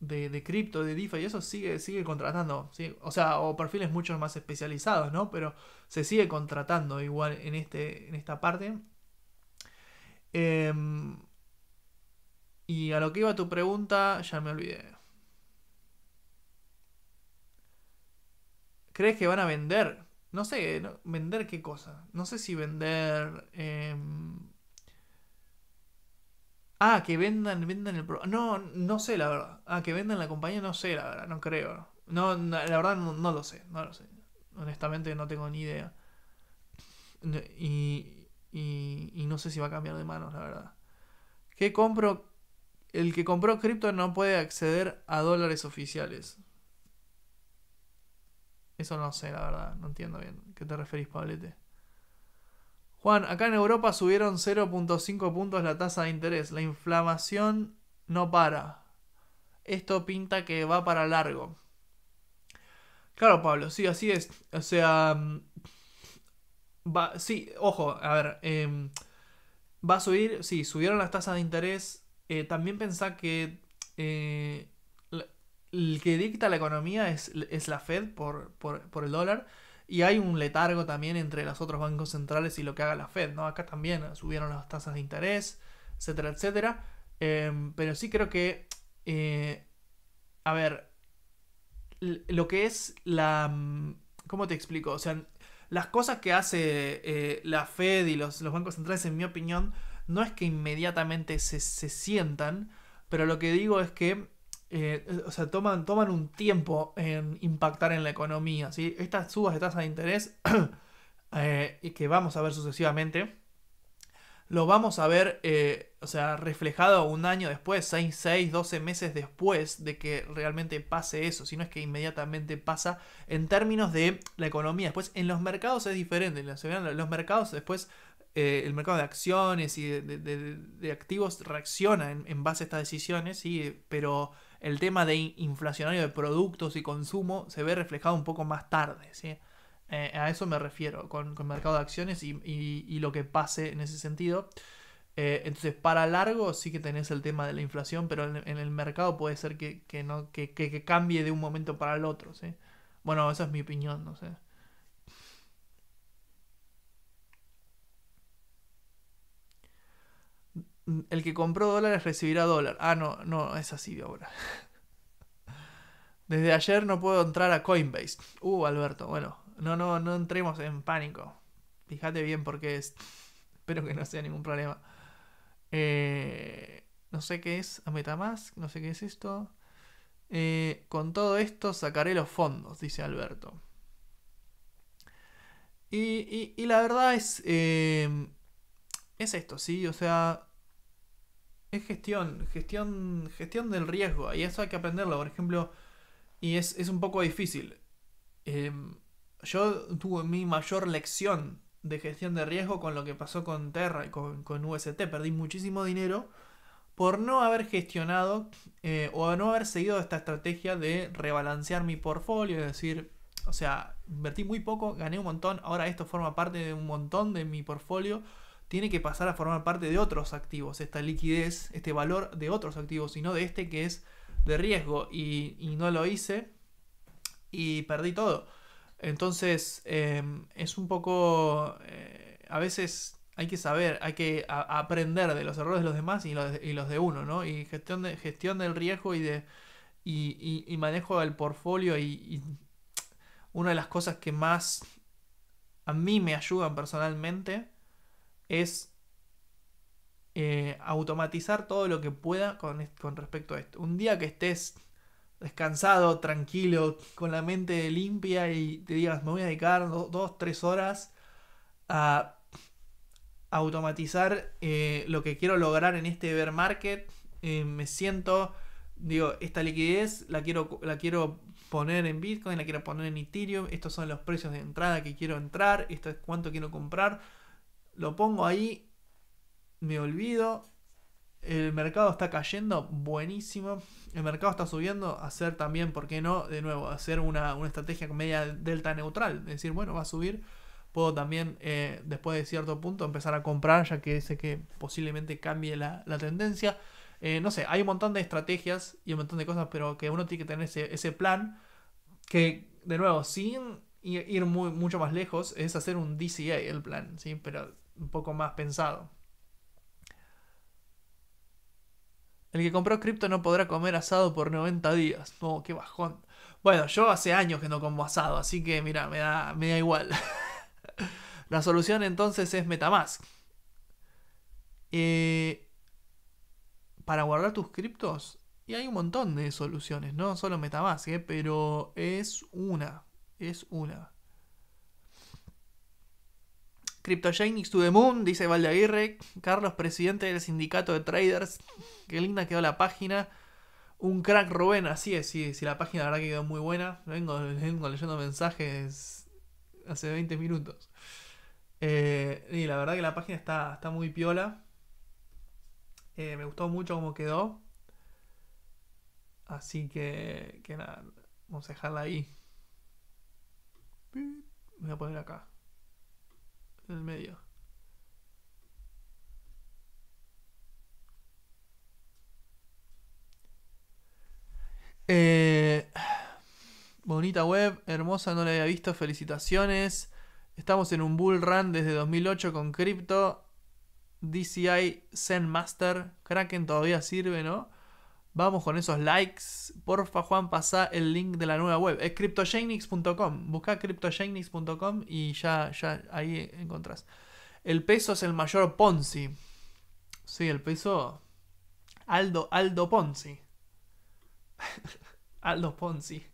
[SPEAKER 1] de, de cripto, de DeFi, y eso sigue, sigue contratando. O sea, o perfiles mucho más especializados, ¿no? Pero se sigue contratando igual en, este, en esta parte. Eh, y a lo que iba tu pregunta, ya me olvidé. ¿Crees que van a vender? No sé, ¿vender qué cosa? No sé si vender... Em, ah, que vendan, vendan el... Pro... No, no sé la verdad. Ah, que vendan la compañía, no sé la verdad, no creo. No, la verdad no, lo sé, no lo sé. Honestamente no tengo ni idea. y, y no sé si va a cambiar de manos, la verdad. ¿Qué compro? el que compró cripto no puede acceder a dólares oficiales. Eso no sé, la verdad, no entiendo bien. ¿Qué te referís, Pablete? Juan, acá en Europa subieron 0.5 puntos la tasa de interés. La inflamación no para. Esto pinta que va para largo. Claro, Pablo, sí, así es. O sea... Mm, sí, ojo, a ver. Em, va a subir, sí, subieron las tasas de interés eh, también pensá que eh, el que dicta la economía es, la Fed por, el dólar. Y hay un letargo también entre los otros bancos centrales y lo que haga la Fed, ¿no? Acá también subieron las tasas de interés, etcétera, etcétera. Em, pero sí creo que, eh, a ver, lo que es la... Mm, ¿Cómo te explico? O sea, las cosas que hace la Fed y los, los bancos centrales, en mi opinión, no es que inmediatamente se, sientan, pero lo que digo es que eh, toman, toman un tiempo en impactar en la economía. ¿sí? Estas subas de tasa de interés, eh, que vamos a ver sucesivamente, lo vamos a ver eh, o sea, reflejado un año después, 6, 6, 12 meses después de que realmente pase eso, si no es que inmediatamente pasa en términos de la economía. Después, en los mercados es diferente, los mercados después eh, el mercado de acciones y de, activos reacciona en, base a estas decisiones, ¿sí? pero el tema de inflacionario de productos y consumo se ve reflejado un poco más tarde. ¿sí? Eh, a eso me refiero con, con mercado de acciones y, lo que pase en ese sentido. Eh, entonces, para largo sí que tenés el tema de la inflación, pero en, el mercado puede ser que, no, que, que, cambie de un momento para el otro. ¿sí? Bueno, esa es mi opinión, no sé. el que compró dólares recibirá dólar. Ah, no, no, es así de ahora. Desde ayer no puedo entrar a Coinbase. Uh, Alberto, bueno, no, no, no entremos en pánico. Fíjate bien por qué es. Espero que no sea ningún problema. Eh, no sé qué es A Metamask, no sé qué es esto. Eh, con todo esto sacaré los fondos, dice Alberto. Y, y, y la verdad es... Eh, es esto, ¿sí? O sea, es gestión, gestión, gestión del riesgo. Y eso hay que aprenderlo, por ejemplo. Y es, un poco difícil. Em, yo tuve mi mayor lección de gestión de riesgo con lo que pasó con Terra y con, con UST. Perdí muchísimo dinero por no haber gestionado eh, o no haber seguido esta estrategia de rebalancear mi portfolio, es decir, o sea, invertí muy poco, gané un montón, ahora esto forma parte de un montón de mi portfolio tiene que pasar a formar parte de otros activos, esta liquidez, este valor de otros activos, y no de este que es de riesgo y, no lo hice y perdí todo. Entonces em, es un poco, eh, a veces hay que saber, hay que aprender de los errores de los demás y los, de uno, ¿no? Y gestión, de, gestión del riesgo y, de, y, manejo del portfolio y una de las cosas que más a mí me ayudan personalmente es eh, automatizar todo lo que pueda con, con respecto a esto. Un día que estés descansado, tranquilo, con la mente limpia y te digas, me voy a dedicar dos, tres horas a automatizar eh, lo que quiero lograr en este bear market. Eh, me siento, digo, esta liquidez la quiero, la quiero poner en Bitcoin, la quiero poner en Ethereum. Estos son los precios de entrada que quiero entrar, esto es cuánto quiero comprar lo pongo ahí. Me olvido. El mercado está cayendo. Buenísimo. El mercado está subiendo. Hacer también, ¿por qué no? De nuevo, hacer una, una estrategia media delta neutral. Es decir, bueno, va a subir. Puedo también, eh, después de cierto punto, empezar a comprar, ya que sé que posiblemente cambie la, tendencia. Eh, no sé, hay un montón de estrategias y un montón de cosas, pero que uno tiene que tener ese, plan. Que, de nuevo, sin ir muy, mucho más lejos, es hacer un DCA el plan, ¿sí? Pero un poco más pensado. El que compró cripto no podrá comer asado por 90 días. oh, qué bajón. Bueno, yo hace años que no como asado, así que mira, me da, me da igual. La solución entonces es Metamask. Eh, para guardar tus criptos, y hay un montón de soluciones, no solo Metamask, ¿eh? pero es una. Es una. Cryptojanics to the Moon, dice Valdeaguirre. Carlos, presidente del sindicato de traders. Qué linda quedó la página. Un crack Rubén, así es, sí, sí, la página la verdad que quedó muy buena. Vengo, leyendo mensajes hace 20 minutos. Eh, y la verdad que la página está, está muy piola. Eh, me gustó mucho cómo quedó. Así que, que nada, vamos a dejarla ahí. voy a poner acá el medio. Eh, bonita web, hermosa, no la había visto, felicitaciones. Estamos en un bull run desde 2008 con cripto. DCI Zen Master, Kraken todavía sirve, ¿no? Vamos con esos likes. Porfa, Juan, pasa el link de la nueva web. Es cryptogenics.com. Busca cryptojennix.com y ya, ya ahí encontrás. El peso es el mayor Ponzi. Sí, el peso. Aldo, Aldo Ponzi. Aldo Ponzi.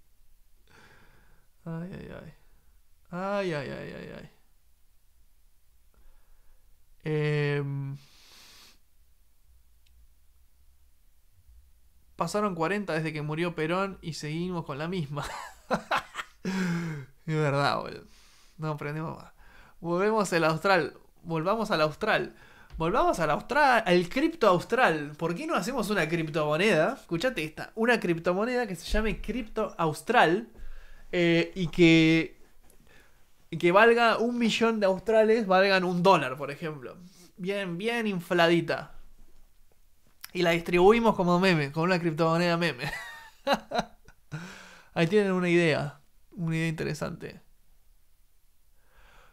[SPEAKER 1] Ay, ay, ay. Ay, ay, ay, ay, ay. Eh. Pasaron 40 desde que murió Perón y seguimos con la misma. es verdad, boludo. No aprendemos más. Volvemos al austral. Volvamos al austral. Volvamos al austral. Al cripto austral. ¿Por qué no hacemos una criptomoneda? Escuchate esta. Una criptomoneda que se llame cripto austral. Eh, y que que valga un millón de australes, valgan un dólar, por ejemplo. Bien, bien infladita. Y la distribuimos como meme, como una criptomoneda meme. Ahí tienen una idea, una idea interesante.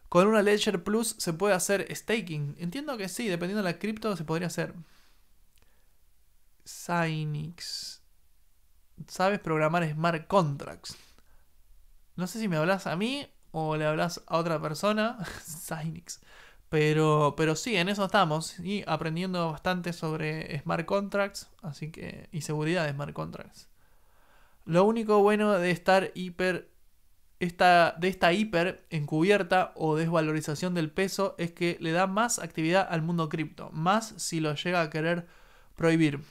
[SPEAKER 1] Con una Ledger Plus se puede hacer staking. Entiendo que sí, dependiendo de la cripto se podría hacer. Synix. ¿Sabes programar smart contracts? No sé si me hablas a mí o le hablas a otra persona. Synix. Pero, sí, en eso estamos. Y aprendiendo bastante sobre smart contracts. Así que. Y seguridad de smart contracts. Lo único bueno de estar hiper. Esta, de esta hiper encubierta o desvalorización del peso es que le da más actividad al mundo cripto, más si lo llega a querer prohibir.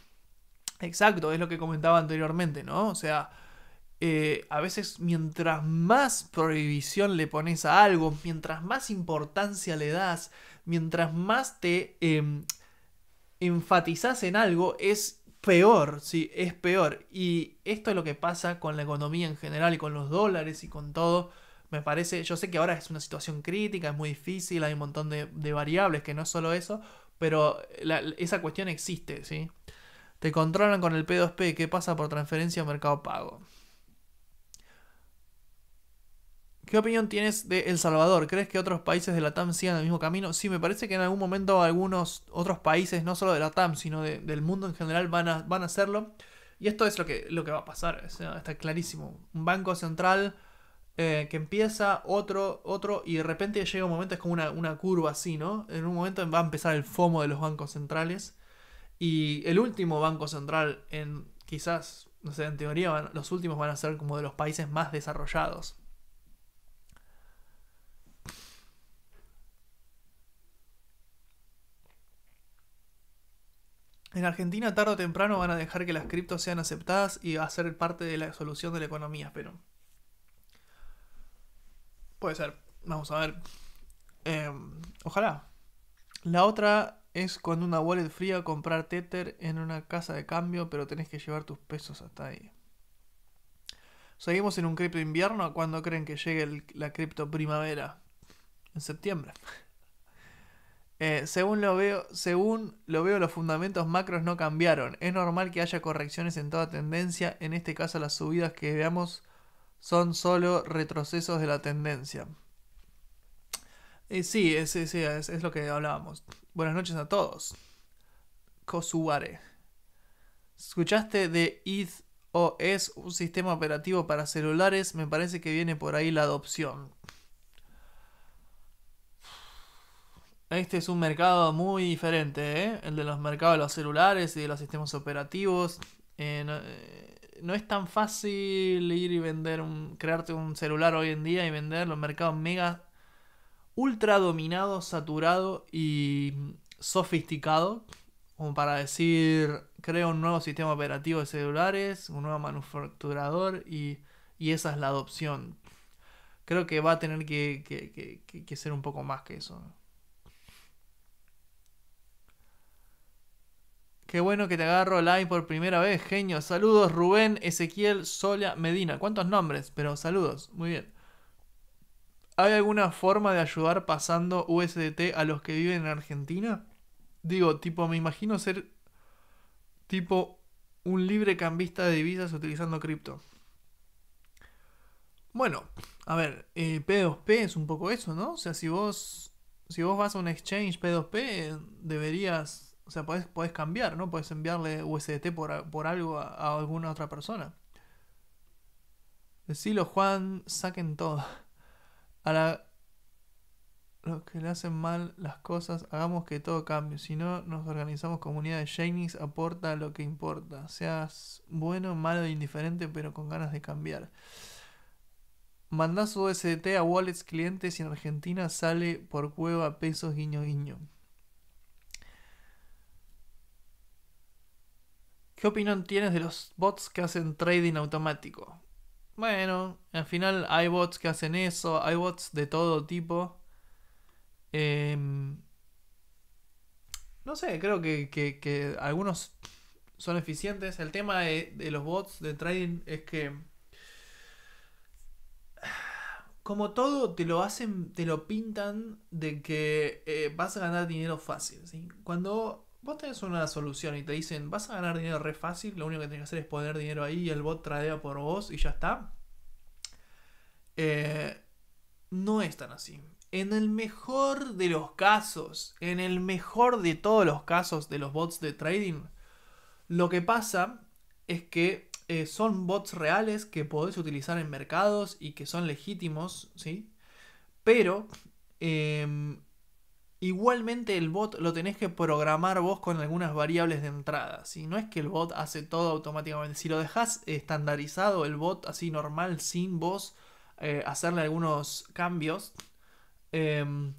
[SPEAKER 1] Exacto, es lo que comentaba anteriormente, ¿no? O sea, eh, a veces mientras más prohibición le pones a algo, mientras más importancia le das, mientras más te em, enfatizas en algo, es peor, sí, es peor. Y esto es lo que pasa con la economía en general y con los dólares y con todo. Me parece, yo sé que ahora es una situación crítica, es muy difícil, hay un montón de, variables que no es solo eso, pero esa cuestión existe, ¿sí? Te controlan con el P2P, ¿qué pasa por transferencia o mercado pago? ¿Qué opinión tienes de El Salvador? ¿Crees que otros países de la TAM sigan el mismo camino? Sí, me parece que en algún momento algunos otros países, no solo de la TAM, sino del mundo en general, van a, van a hacerlo. Y esto es lo que, lo que va a pasar, está clarísimo. Un banco central eh, que empieza, otro, otro, y de repente llega un momento, es como una, curva así, ¿no? En un momento va a empezar el FOMO de los bancos centrales. Y el último banco central en quizás, no sé, en teoría los últimos van a ser como de los países más desarrollados. En Argentina tarde o temprano van a dejar que las criptos sean aceptadas y va a ser parte de la solución de la economía, pero... Puede ser, vamos a ver. Em, ojalá. La otra es cuando una wallet fría comprar Tether en una casa de cambio, pero tenés que llevar tus pesos hasta ahí. Seguimos en un cripto invierno. ¿Cuándo creen que llegue la cripto primavera? En septiembre. Eh, según, lo veo, según lo veo, los fundamentos macros no cambiaron. Es normal que haya correcciones en toda tendencia. En este caso, las subidas que veamos son solo retrocesos de la tendencia. Eh, sí, es, lo que hablábamos. Buenas noches a todos. Kosubare ¿Escuchaste de o es un sistema operativo para celulares? Me parece que viene por ahí la adopción. Este es un mercado muy diferente, ¿eh? el de los mercados de los celulares y de los sistemas operativos. Eh, eh, no, es tan fácil ir y vender, un, crearte un celular hoy en día y vender los mercados mega, ultra dominado, saturado y sofisticado. Como para decir, creo un nuevo sistema operativo de celulares, un nuevo manufacturador y, esa es la adopción. Creo que va a tener que, que ser un poco más que eso. Qué bueno que te agarro live por primera vez, genio. Saludos, Rubén, Ezequiel, Sola, Medina. ¿Cuántos nombres? Pero saludos, muy bien. ¿Hay alguna forma de ayudar pasando USDT a los que viven en Argentina? Digo, tipo, me imagino ser tipo un libre cambista de divisas utilizando cripto. Bueno, a ver, P2P eh, es un poco eso, ¿no? O sea, si vos, si vos vas a un exchange P2P, deberías o sea, podés, cambiar, ¿no? Podés enviarle USDT por, por algo a, alguna otra persona. Decilo, Juan, saquen todo. A la, los que le hacen mal las cosas, hagamos que todo cambie. Si no, nos organizamos comunidad de Janix aporta lo que importa. Seas bueno, malo, e indiferente, pero con ganas de cambiar. Mandás USDT a wallets clientes y en Argentina sale por cueva pesos guiño guiño. ¿Qué opinión tienes de los bots que hacen trading automático? Bueno, al final hay bots que hacen eso, hay bots de todo tipo. Em, no sé, creo que, algunos son eficientes. El tema de, los bots de trading es que como todo, te lo hacen, te lo pintan de que eh, vas a ganar dinero fácil. Cuando vos tenés una solución y te dicen, vas a ganar dinero re fácil, lo único que tenés que hacer es poner dinero ahí y el bot tradea por vos y ya está. Eh, no es tan así. En el mejor de los casos, en el mejor de todos los casos de los bots de trading, lo que pasa es que eh, son bots reales que podés utilizar en mercados y que son legítimos, ¿sí? Pero em, Igualmente el bot lo tenés que programar vos con algunas variables de entrada. Si No es que el bot hace todo automáticamente. Si lo dejás estandarizado, el bot así normal, sin vos eh, hacerle algunos cambios, em,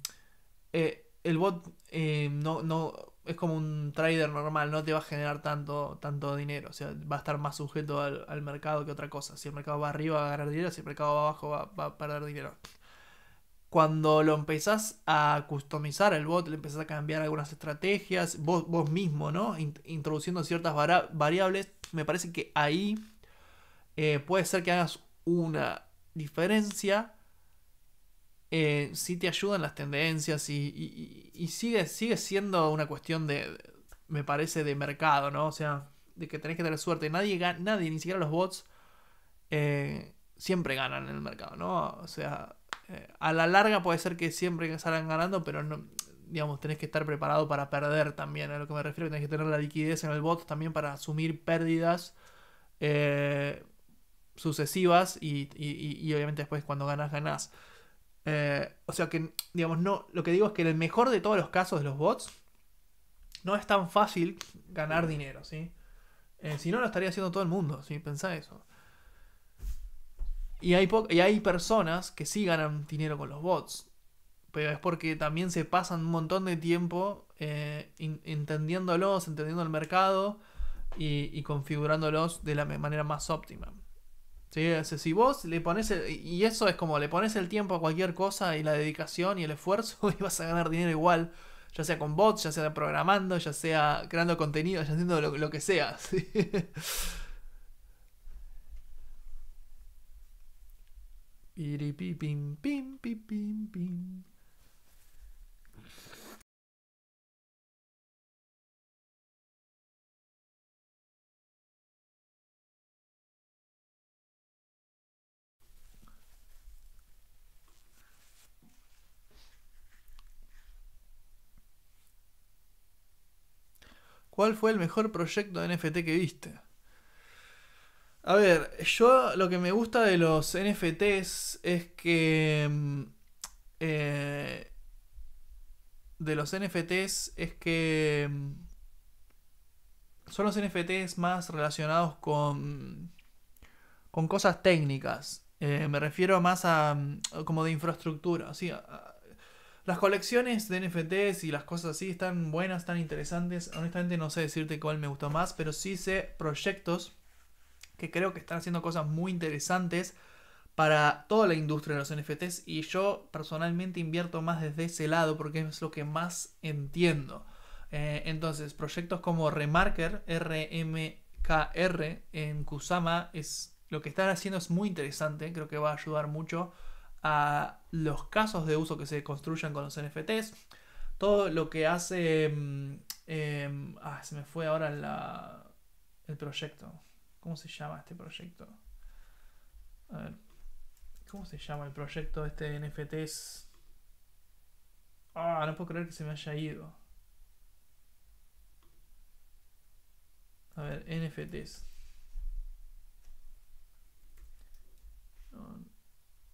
[SPEAKER 1] eh, el bot em, no, no, es como un trader normal, no te va a generar tanto, tanto dinero. O sea, va a estar más sujeto al, mercado que otra cosa. Si el mercado va arriba va a ganar dinero, si el mercado va abajo va, va a perder dinero cuando lo empezás a customizar el bot, le empezás a cambiar algunas estrategias, vos, mismo, ¿no? introduciendo ciertas variables, me parece que ahí eh, puede ser que hagas una diferencia. Eh, si te ayudan las tendencias y, sigue, sigue siendo una cuestión de, me parece, de mercado, ¿no? O sea, de que tenés que tener suerte. Nadie, nadie ni siquiera los bots, eh, siempre ganan en el mercado, ¿no? O sea, a la larga puede ser que siempre salgan ganando, pero no, digamos, tenés que estar preparado para perder también, a lo que me refiero, tenés que tener la liquidez en el bot también para asumir pérdidas eh, sucesivas y, obviamente después cuando ganas, ganás. Eh, o sea que, digamos, no, lo que digo es que en el mejor de todos los casos de los bots, no es tan fácil ganar dinero, ¿sí? Eh, si no, lo estaría haciendo todo el mundo, ¿sí? Pensá eso. Y hay, personas que sí ganan dinero con los bots. Pero es porque también se pasan un montón de tiempo eh, entendiéndolos, entendiendo el mercado y, configurándolos de la manera más óptima. ¿Sí? si vos le pones, y eso es como le pones el tiempo a cualquier cosa y la dedicación y el esfuerzo y vas a ganar dinero igual, ya sea con bots, ya sea programando, ya sea creando contenido, ya haciendo lo, que sea. pim, pim, pim. ¿Cuál fue el mejor proyecto de NFT que viste? A ver, yo lo que me gusta de los NFTs es que. Mm, eh, de los NFTs es que. Mm, son los NFTs más relacionados con. con cosas técnicas. Eh, me refiero más a. Mm, como de infraestructura. las colecciones de NFTs y las cosas así están buenas, están interesantes. Honestamente no sé decirte cuál me gustó más, pero sí sé proyectos que creo que están haciendo cosas muy interesantes para toda la industria de los NFTs y yo personalmente invierto más desde ese lado porque es lo que más entiendo. Eh, entonces, proyectos como Remarker, RMKR en Kusama, es, lo que están haciendo es muy interesante, creo que va a ayudar mucho a los casos de uso que se construyan con los NFTs. Todo lo que hace... Mm, em, ah, se me fue ahora la, el proyecto. ¿Cómo se llama este proyecto? A ver. ¿Cómo se llama el proyecto de este NFTs? Ah, no puedo creer que se me haya ido. A ver, NFTs.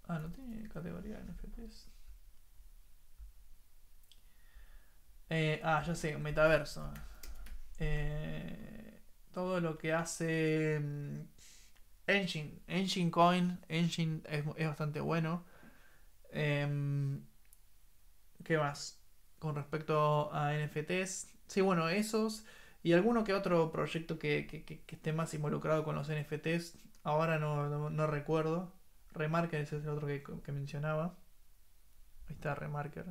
[SPEAKER 1] ah, no tiene categoría de NFTs. Eh, ah, ya sé, metaverso. Eh, todo lo que hace mm, Engine. Engine Coin, Engine es, bastante bueno. Em, ¿Qué más? Con respecto a NFTs. Sí, bueno, esos. Y alguno que otro proyecto que, que, esté más involucrado con los NFTs. Ahora no, recuerdo. Remarker ese es el otro que, mencionaba. Ahí está Remarker.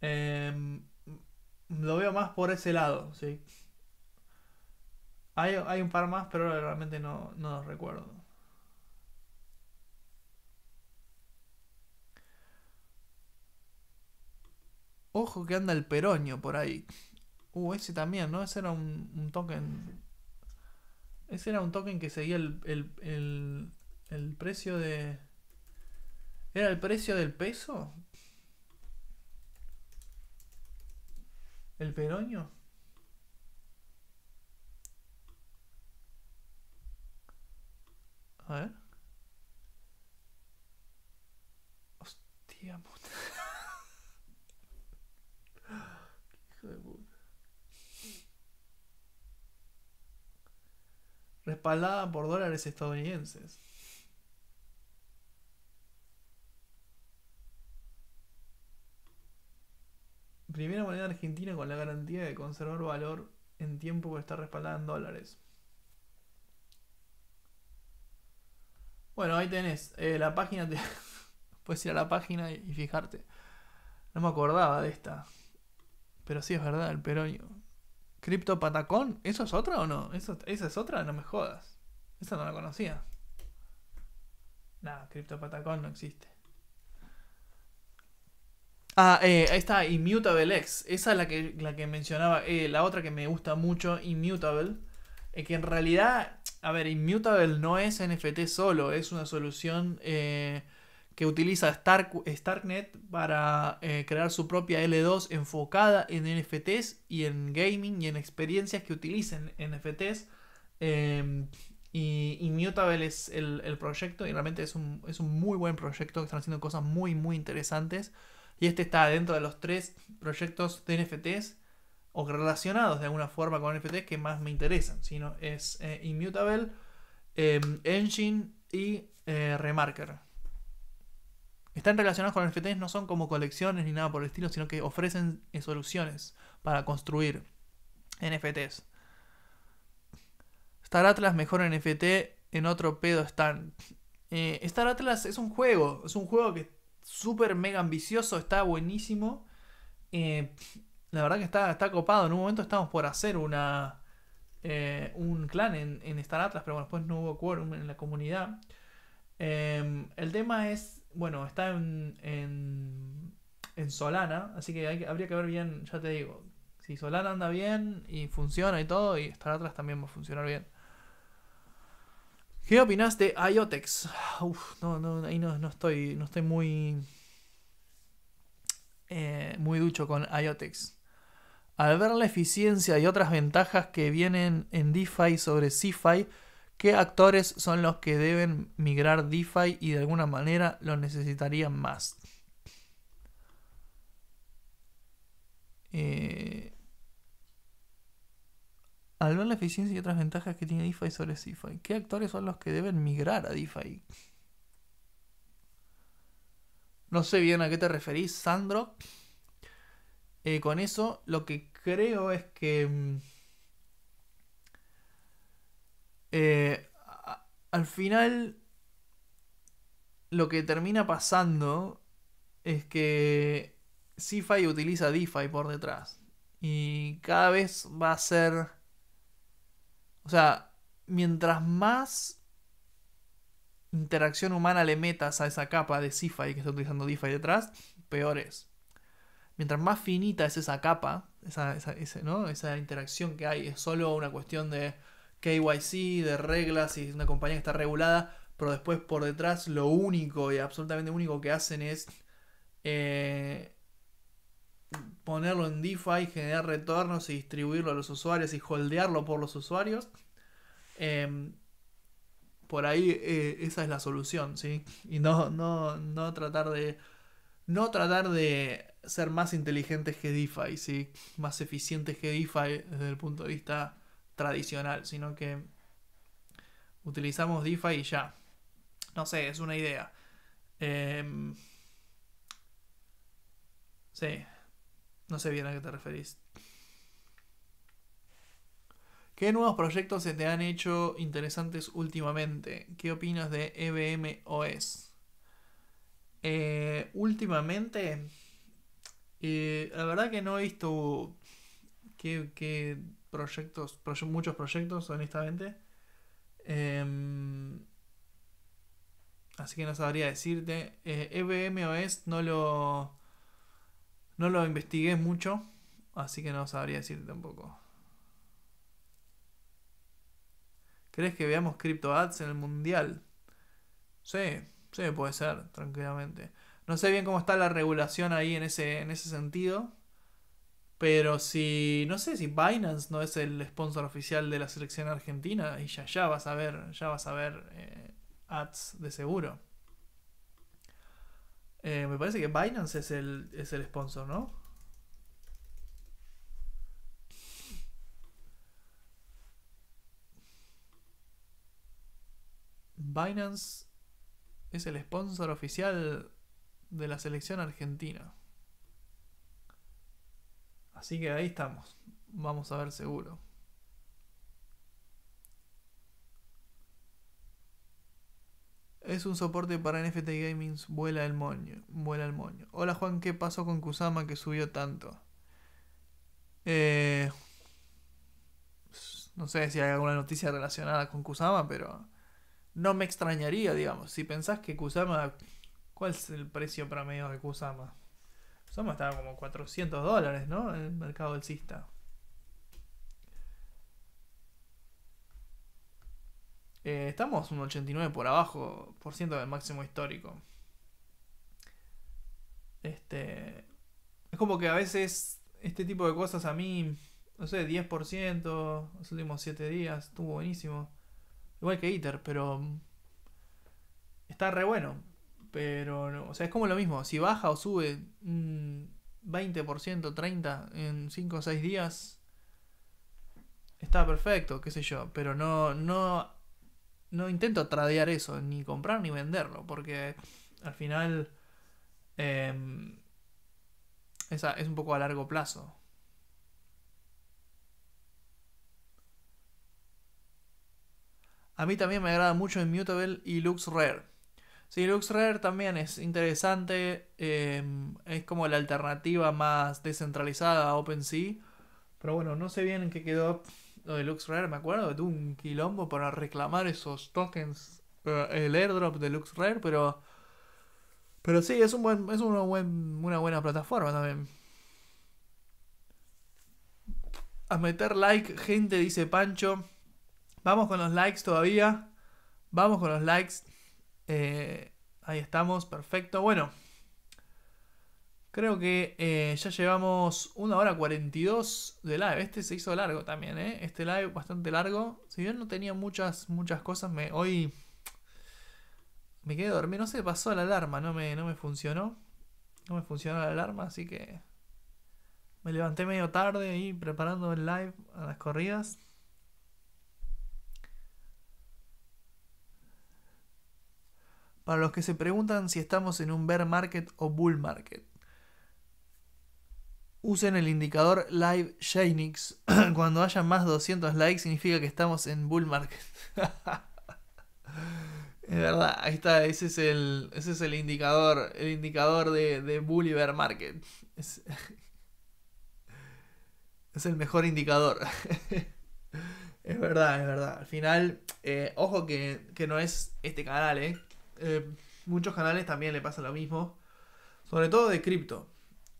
[SPEAKER 1] Em, lo veo más por ese lado, sí. Hay, un par más, pero realmente no, no los recuerdo. Ojo que anda el peroño por ahí. Uh, ese también, ¿no? Ese era un, token. Ese era un token que seguía el, el, el precio de. ¿Era el precio del peso? ¿El peroño? A ver. Hostia puta. Hijo de puta. Respaldada por dólares estadounidenses. Primera moneda argentina con la garantía de conservar valor en tiempo que está respaldada en dólares. Bueno, ahí tenés. Eh, la página te. Puedes ir a la página y, fijarte. No me acordaba de esta. Pero sí es verdad, el peroño. ¿Crypto Patacón? ¿Eso es otra o no? ¿Esa es otra? No me jodas. Esa no la conocía. Nada, Crypto Patacón no existe. Ah, eh, ahí está, Immutable X. Esa es la que, la que mencionaba. Eh, la otra que me gusta mucho, Immutable que en realidad, a ver, Immutable no es NFT solo, es una solución eh, que utiliza Stark, Starknet para eh, crear su propia L2 enfocada en NFTs y en gaming y en experiencias que utilicen NFTs. Em, y Immutable es el, proyecto y realmente es un, es un muy buen proyecto que están haciendo cosas muy, muy interesantes. Y este está dentro de los tres proyectos de NFTs o relacionados de alguna forma con NFTs que más me interesan, sino es eh, Immutable, eh, Engine y eh, Remarker. Están relacionados con NFTs, no son como colecciones ni nada por el estilo, sino que ofrecen soluciones para construir NFTs. Star Atlas mejor NFT en otro pedo están. Star Atlas es un juego, es un juego que es súper mega ambicioso, está buenísimo. Eh, la verdad que está, está copado. En un momento estábamos por hacer una eh, un clan en, en Star Atlas, pero bueno, después no hubo quórum en la comunidad. Em, el tema es, bueno, está en, en, Solana, así que, habría que ver bien, ya te digo, si Solana anda bien y funciona y todo, y Star Atlas también va a funcionar bien. ¿Qué opinas de IOTEX? no, no, ahí no, estoy, no estoy muy, eh, muy ducho con IOTEX al ver la eficiencia y otras ventajas que vienen en DeFi sobre CeFi, ¿qué actores son los que deben migrar DeFi y de alguna manera lo necesitarían más? Eh, al ver la eficiencia y otras ventajas que tiene DeFi sobre CeFi, ¿qué actores son los que deben migrar a DeFi? No sé bien a qué te referís, Sandro. Eh, con eso lo que creo es que mm, eh, al final lo que termina pasando es que CeFi utiliza DeFi por detrás y cada vez va a ser o sea mientras más interacción humana le metas a esa capa de CeFi que está utilizando DeFi detrás peor es mientras más finita es esa capa, esa, interacción que hay, es solo una cuestión de KYC, de reglas, y una compañía que está regulada, pero después por detrás lo único y absolutamente único que hacen es eh, ponerlo en DeFi, generar retornos y distribuirlo a los usuarios y holdearlo por los usuarios. Em, por ahí eh, esa es la solución, ¿sí? Y no, no, no tratar de no tratar de ser más inteligentes que DeFi, ¿sí? más eficientes que DeFi desde el punto de vista tradicional, sino que utilizamos DeFi y ya. No sé, es una idea. Em, sí, no sé bien a qué te referís. ¿Qué nuevos proyectos se te han hecho interesantes últimamente? ¿Qué opinas de e OS? Eh, últimamente, eh, la verdad que no he visto que, proyectos, muchos proyectos, honestamente. Em, así que no sabría decirte. EBMOS eh, e no lo, no lo investigué mucho, así que no sabría decirte tampoco. ¿Crees que veamos cripto Ads en el mundial? Sí. Sí, puede ser, tranquilamente. No sé bien cómo está la regulación ahí en ese, en ese sentido. Pero si, no sé si Binance no es el sponsor oficial de la selección argentina, y ya, ya vas a ver, ya vas a ver eh, ads de seguro. Eh, me parece que Binance es es el sponsor, ¿no? Binance es el sponsor oficial de la selección argentina. Así que ahí estamos. Vamos a ver seguro. Es un soporte para NFT Gaming. Vuela el moño. Vuela el moño. Hola Juan, ¿qué pasó con Kusama que subió tanto? Eh, no sé si hay alguna noticia relacionada con Kusama, pero no me extrañaría, digamos. Si pensás que Kusama. ¿Cuál es el precio promedio de Kusama? Kusama estaba como 400 dólares, ¿no? En el mercado alcista. Eh, estamos un 89 por abajo por ciento del máximo histórico. Este. Es como que a veces este tipo de cosas a mí, no sé, 10% los últimos 7 días, estuvo buenísimo. Igual que Iter, pero. Mm, está re bueno. Pero, o sea, es como lo mismo. Si baja o sube un 20%, 30% en 5 o 6 días, está perfecto, qué sé yo. Pero no, no, intento tradear eso, ni comprar ni venderlo, porque al final em, esa es un poco a largo plazo. A mí también me agrada mucho Immutable y Lux Rare. Sí, Lux Rare también es interesante. Em, es como la alternativa más descentralizada a OpenSea. Pero bueno, no sé bien en qué quedó lo de Lux Rare. Me acuerdo de un quilombo para reclamar esos tokens, eh, el airdrop de Lux Rare, pero. Pero sí, es, un buen, es una, una buena plataforma también. A meter like, gente, dice Pancho. Vamos con los likes todavía. Vamos con los likes. Eh, ahí estamos, perfecto. Bueno, creo que eh, ya llevamos una hora 42 de live. Este se hizo largo también, eh. Este live bastante largo. Si bien no tenía muchas, muchas cosas, me, hoy me quedé dormido. No sé, pasó la alarma, no me, no me funcionó. No me funcionó la alarma, así que me levanté medio tarde ahí preparando el live a las corridas. para los que se preguntan si estamos en un bear market o bull market. Usen el indicador Live Shinix. Cuando haya más 200 likes significa que estamos en bull market. es verdad, ahí está, ese es el, ese es el indicador, el indicador de, de bull y bear market. Es, el mejor indicador. es verdad, es verdad. Al final, eh, ojo que, que no es este canal, ¿eh? Eh, muchos canales también le pasa lo mismo. Sobre todo de cripto.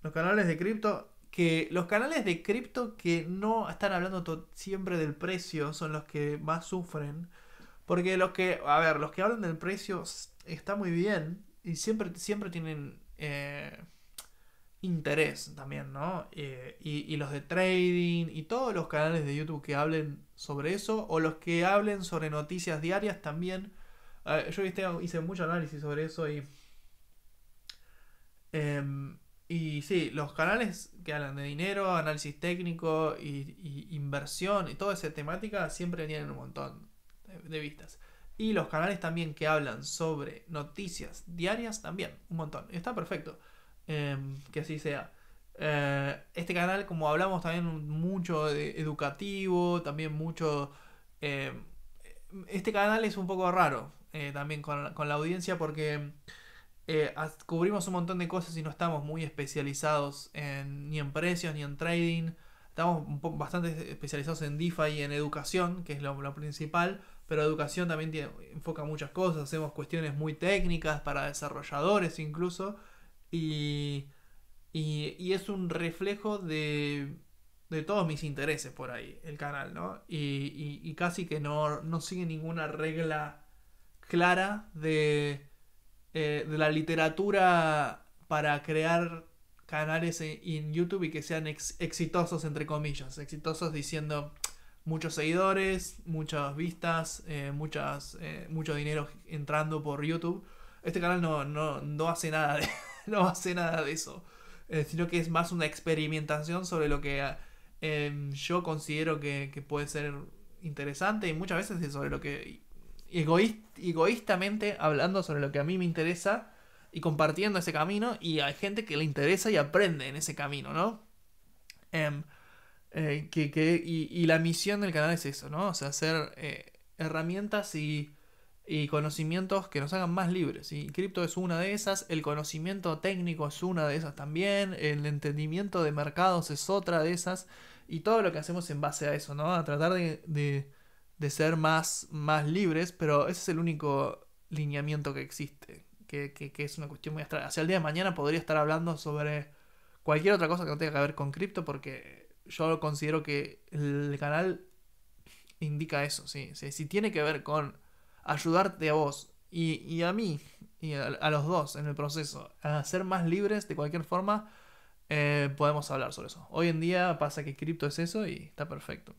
[SPEAKER 1] Los canales de cripto. Que los canales de cripto que no están hablando siempre del precio son los que más sufren. Porque los que, a ver, los que hablan del precio está muy bien y siempre, siempre tienen eh, interés también, ¿no? Eh, y, y, los de trading y todos los canales de YouTube que hablen sobre eso o los que hablen sobre noticias diarias también yo hice mucho análisis sobre eso y. Em, y sí, los canales que hablan de dinero, análisis técnico y, inversión y toda esa temática siempre tienen un montón de, vistas. Y los canales también que hablan sobre noticias diarias también, un montón. Está perfecto em, que así sea. Eh, este canal, como hablamos también mucho de educativo, también mucho... Em, este canal es un poco raro, eh, también con, la audiencia porque eh, cubrimos un montón de cosas y no estamos muy especializados en, ni en precios ni en trading. Estamos bastante especializados en DeFi y en educación, que es lo, principal, pero educación también tiene, enfoca muchas cosas. Hacemos cuestiones muy técnicas para desarrolladores incluso. Y, y, es un reflejo de, de todos mis intereses por ahí, el canal, Y, casi que no, no sigue ninguna regla clara de, eh, de la literatura para crear canales en, YouTube y que sean exitosos, entre comillas. Exitosos diciendo muchos seguidores, muchas vistas, eh, muchas, eh, mucho dinero entrando por YouTube. Este canal no, no, no hace, nada de, no hace nada de eso, sino que es más una experimentación sobre lo que yo considero que, que, puede ser interesante y muchas veces es sobre lo que egoístamente hablando sobre lo que a mí me interesa y compartiendo ese camino y hay gente que le interesa y aprende en ese camino, ¿no? Em, eh, que, y, la misión del canal es eso, ¿no? O sea, hacer eh, herramientas y, conocimientos que nos hagan más libres. Y cripto es una de esas, el conocimiento técnico es una de esas también, el entendimiento de mercados es otra de esas, y todo lo que hacemos en base a eso, ¿no? A tratar de de ser más, más libres, pero ese es el único lineamiento que existe, que, que, que es una cuestión muy extraña. Hacia el día de mañana podría estar hablando sobre cualquier otra cosa que no tenga que ver con cripto, porque yo considero que el canal indica eso, sí. si tiene que ver con ayudarte a vos y, a mí, y a, los dos en el proceso, a ser más libres de cualquier forma, eh, podemos hablar sobre eso. Hoy en día pasa que cripto es eso y está perfecto.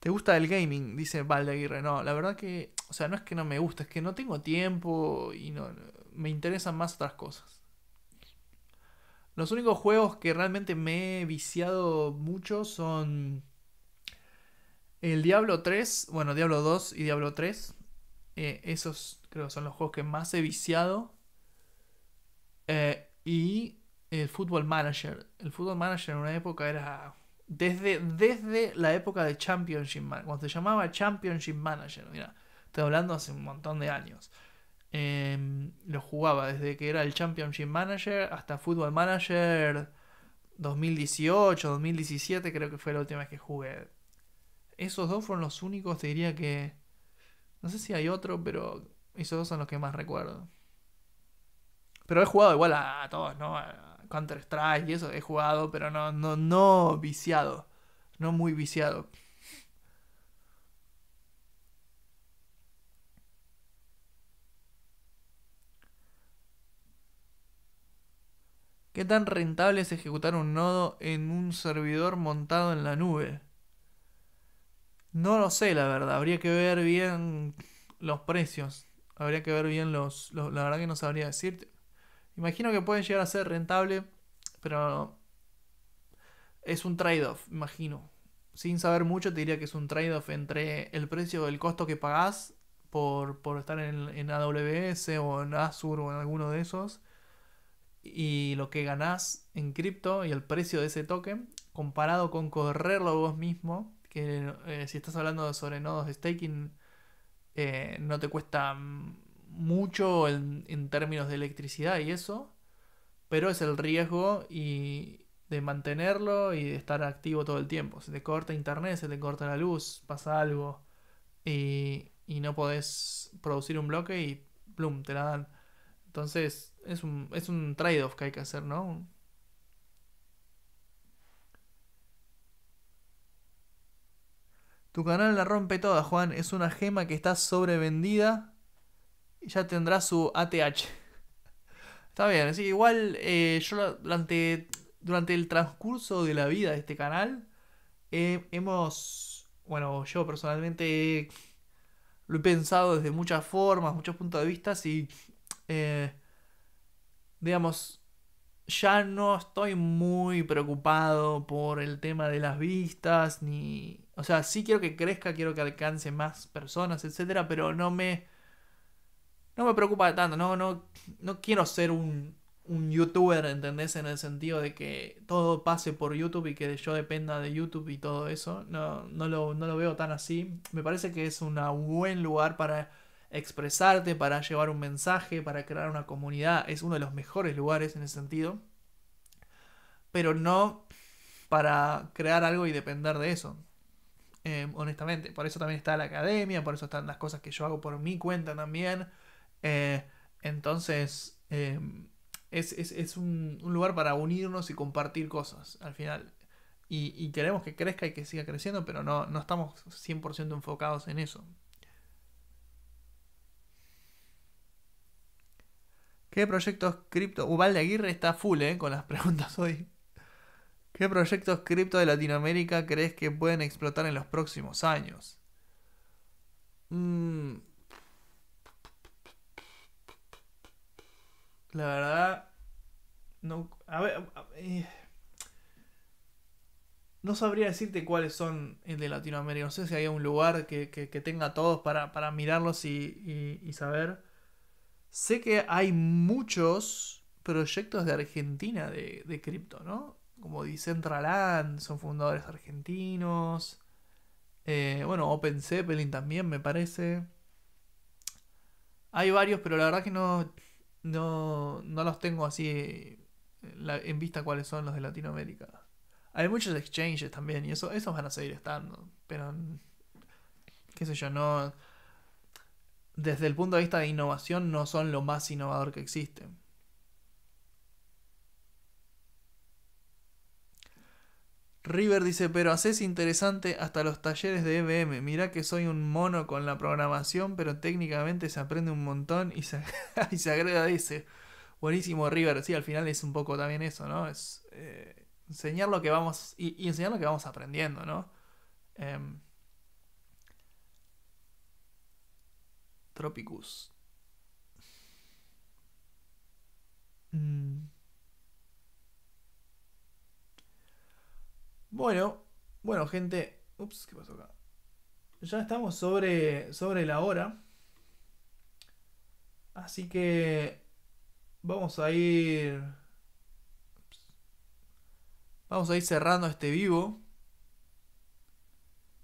[SPEAKER 1] ¿Te gusta el gaming? Dice Valdeguirre. No, la verdad que, o sea, no es que no me gusta, es que no tengo tiempo y no, me interesan más otras cosas. Los únicos juegos que realmente me he viciado mucho son el Diablo 3, bueno, Diablo 2 y Diablo 3. Eh, esos creo que son los juegos que más he viciado. Eh, y el Football Manager. El Football Manager en una época era desde, desde la época de Championship Manager, cuando se llamaba Championship Manager, mira, estoy hablando hace un montón de años. Em, lo jugaba desde que era el Championship Manager hasta Football Manager 2018, 2017, creo que fue la última vez que jugué. Esos dos fueron los únicos, te diría que... No sé si hay otro, pero esos dos son los que más recuerdo. Pero he jugado igual a, todos, ¿no? Counter-Strike y eso he jugado, pero no, no, no viciado. No muy viciado. ¿Qué tan rentable es ejecutar un nodo en un servidor montado en la nube? No lo sé, la verdad. Habría que ver bien los precios. Habría que ver bien los la verdad que no sabría decirte. Imagino que pueden llegar a ser rentable, pero es un trade-off, imagino. Sin saber mucho, te diría que es un trade-off entre el precio, el costo que pagás por, estar en, en, AWS o en Azure o en alguno de esos, y lo que ganás en cripto y el precio de ese token, comparado con correrlo vos mismo, que eh, si estás hablando sobre nodos de staking, eh, no te cuesta mucho en, términos de electricidad y eso, pero es el riesgo y de mantenerlo y de estar activo todo el tiempo. Se te corta internet, se te corta la luz, pasa algo y, y no podés producir un bloque y plum, te la dan. Entonces es un, es un trade-off que hay que hacer, ¿no? Tu canal la rompe toda, Juan. Es una gema que está sobrevendida ya tendrá su ATH. Está bien, sí, igual eh, yo durante, durante el transcurso de la vida de este canal eh, hemos, bueno, yo personalmente lo he pensado desde muchas formas, muchos puntos de vista y, eh, digamos, ya no estoy muy preocupado por el tema de las vistas, ni... O sea, sí quiero que crezca, quiero que alcance más personas, etcétera, pero no me no me preocupa tanto, no, no, no quiero ser un, youtuber, ¿entendés? En el sentido de que todo pase por YouTube y que yo dependa de YouTube y todo eso. No, no, lo, veo tan así. Me parece que es un buen lugar para expresarte, para llevar un mensaje, para crear una comunidad. Es uno de los mejores lugares en ese sentido. Pero no para crear algo y depender de eso. Eh, honestamente, por eso también está la academia, por eso están las cosas que yo hago por mi cuenta también eh, entonces, em, es, un, lugar para unirnos y compartir cosas al final. Y, queremos que crezca y que siga creciendo, pero no, estamos 100% enfocados en eso. ¿Qué proyectos cripto? Uvalde uh, Aguirre está full eh, con las preguntas hoy. ¿Qué proyectos cripto de Latinoamérica crees que pueden explotar en los próximos años? Mmm La verdad, no. A ver. Eh, no sabría decirte cuáles son el de Latinoamérica. No sé si hay un lugar que, tenga todos para, mirarlos y, saber. Sé que hay muchos proyectos de Argentina de, cripto, ¿no? Como Decentraland, son fundadores argentinos. Eh, bueno, Open Zeppelin también, me parece. Hay varios, pero la verdad que no no, no los tengo así eh, en vista cuáles son los de Latinoamérica. Hay muchos exchanges también y eso, esos van a seguir estando, pero mm, qué sé yo, no... Desde el punto de vista de innovación no son lo más innovador que existen River dice, pero haces interesante hasta los talleres de EBM. Mirá que soy un mono con la programación, pero técnicamente se aprende un montón y se, y se Buenísimo River, sí, al final es un poco también eso, ¿no? Es eh, enseñar lo que vamos, y, enseñar lo que vamos aprendiendo, ¿no? Em, Tropicus. Mm. Bueno, bueno, gente. Ups, ¿qué pasó acá? Ya estamos sobre, sobre la hora. Así que vamos a ir. vamos a ir cerrando este vivo.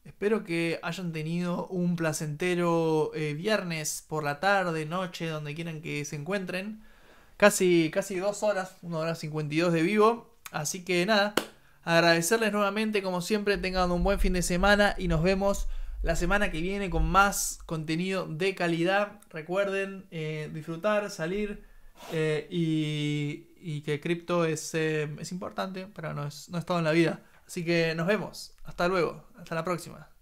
[SPEAKER 1] Espero que hayan tenido un placentero eh, viernes por la tarde, noche, donde quieran que se encuentren. Casi, casi dos horas, una hora 52 de vivo. Así que nada, Agradecerles nuevamente, como siempre, tengan un buen fin de semana y nos vemos la semana que viene con más contenido de calidad. Recuerden eh, disfrutar, salir eh, y, que cripto es, eh, es, importante, pero no es, no es todo en la vida. Así que nos vemos. Hasta luego. Hasta la próxima.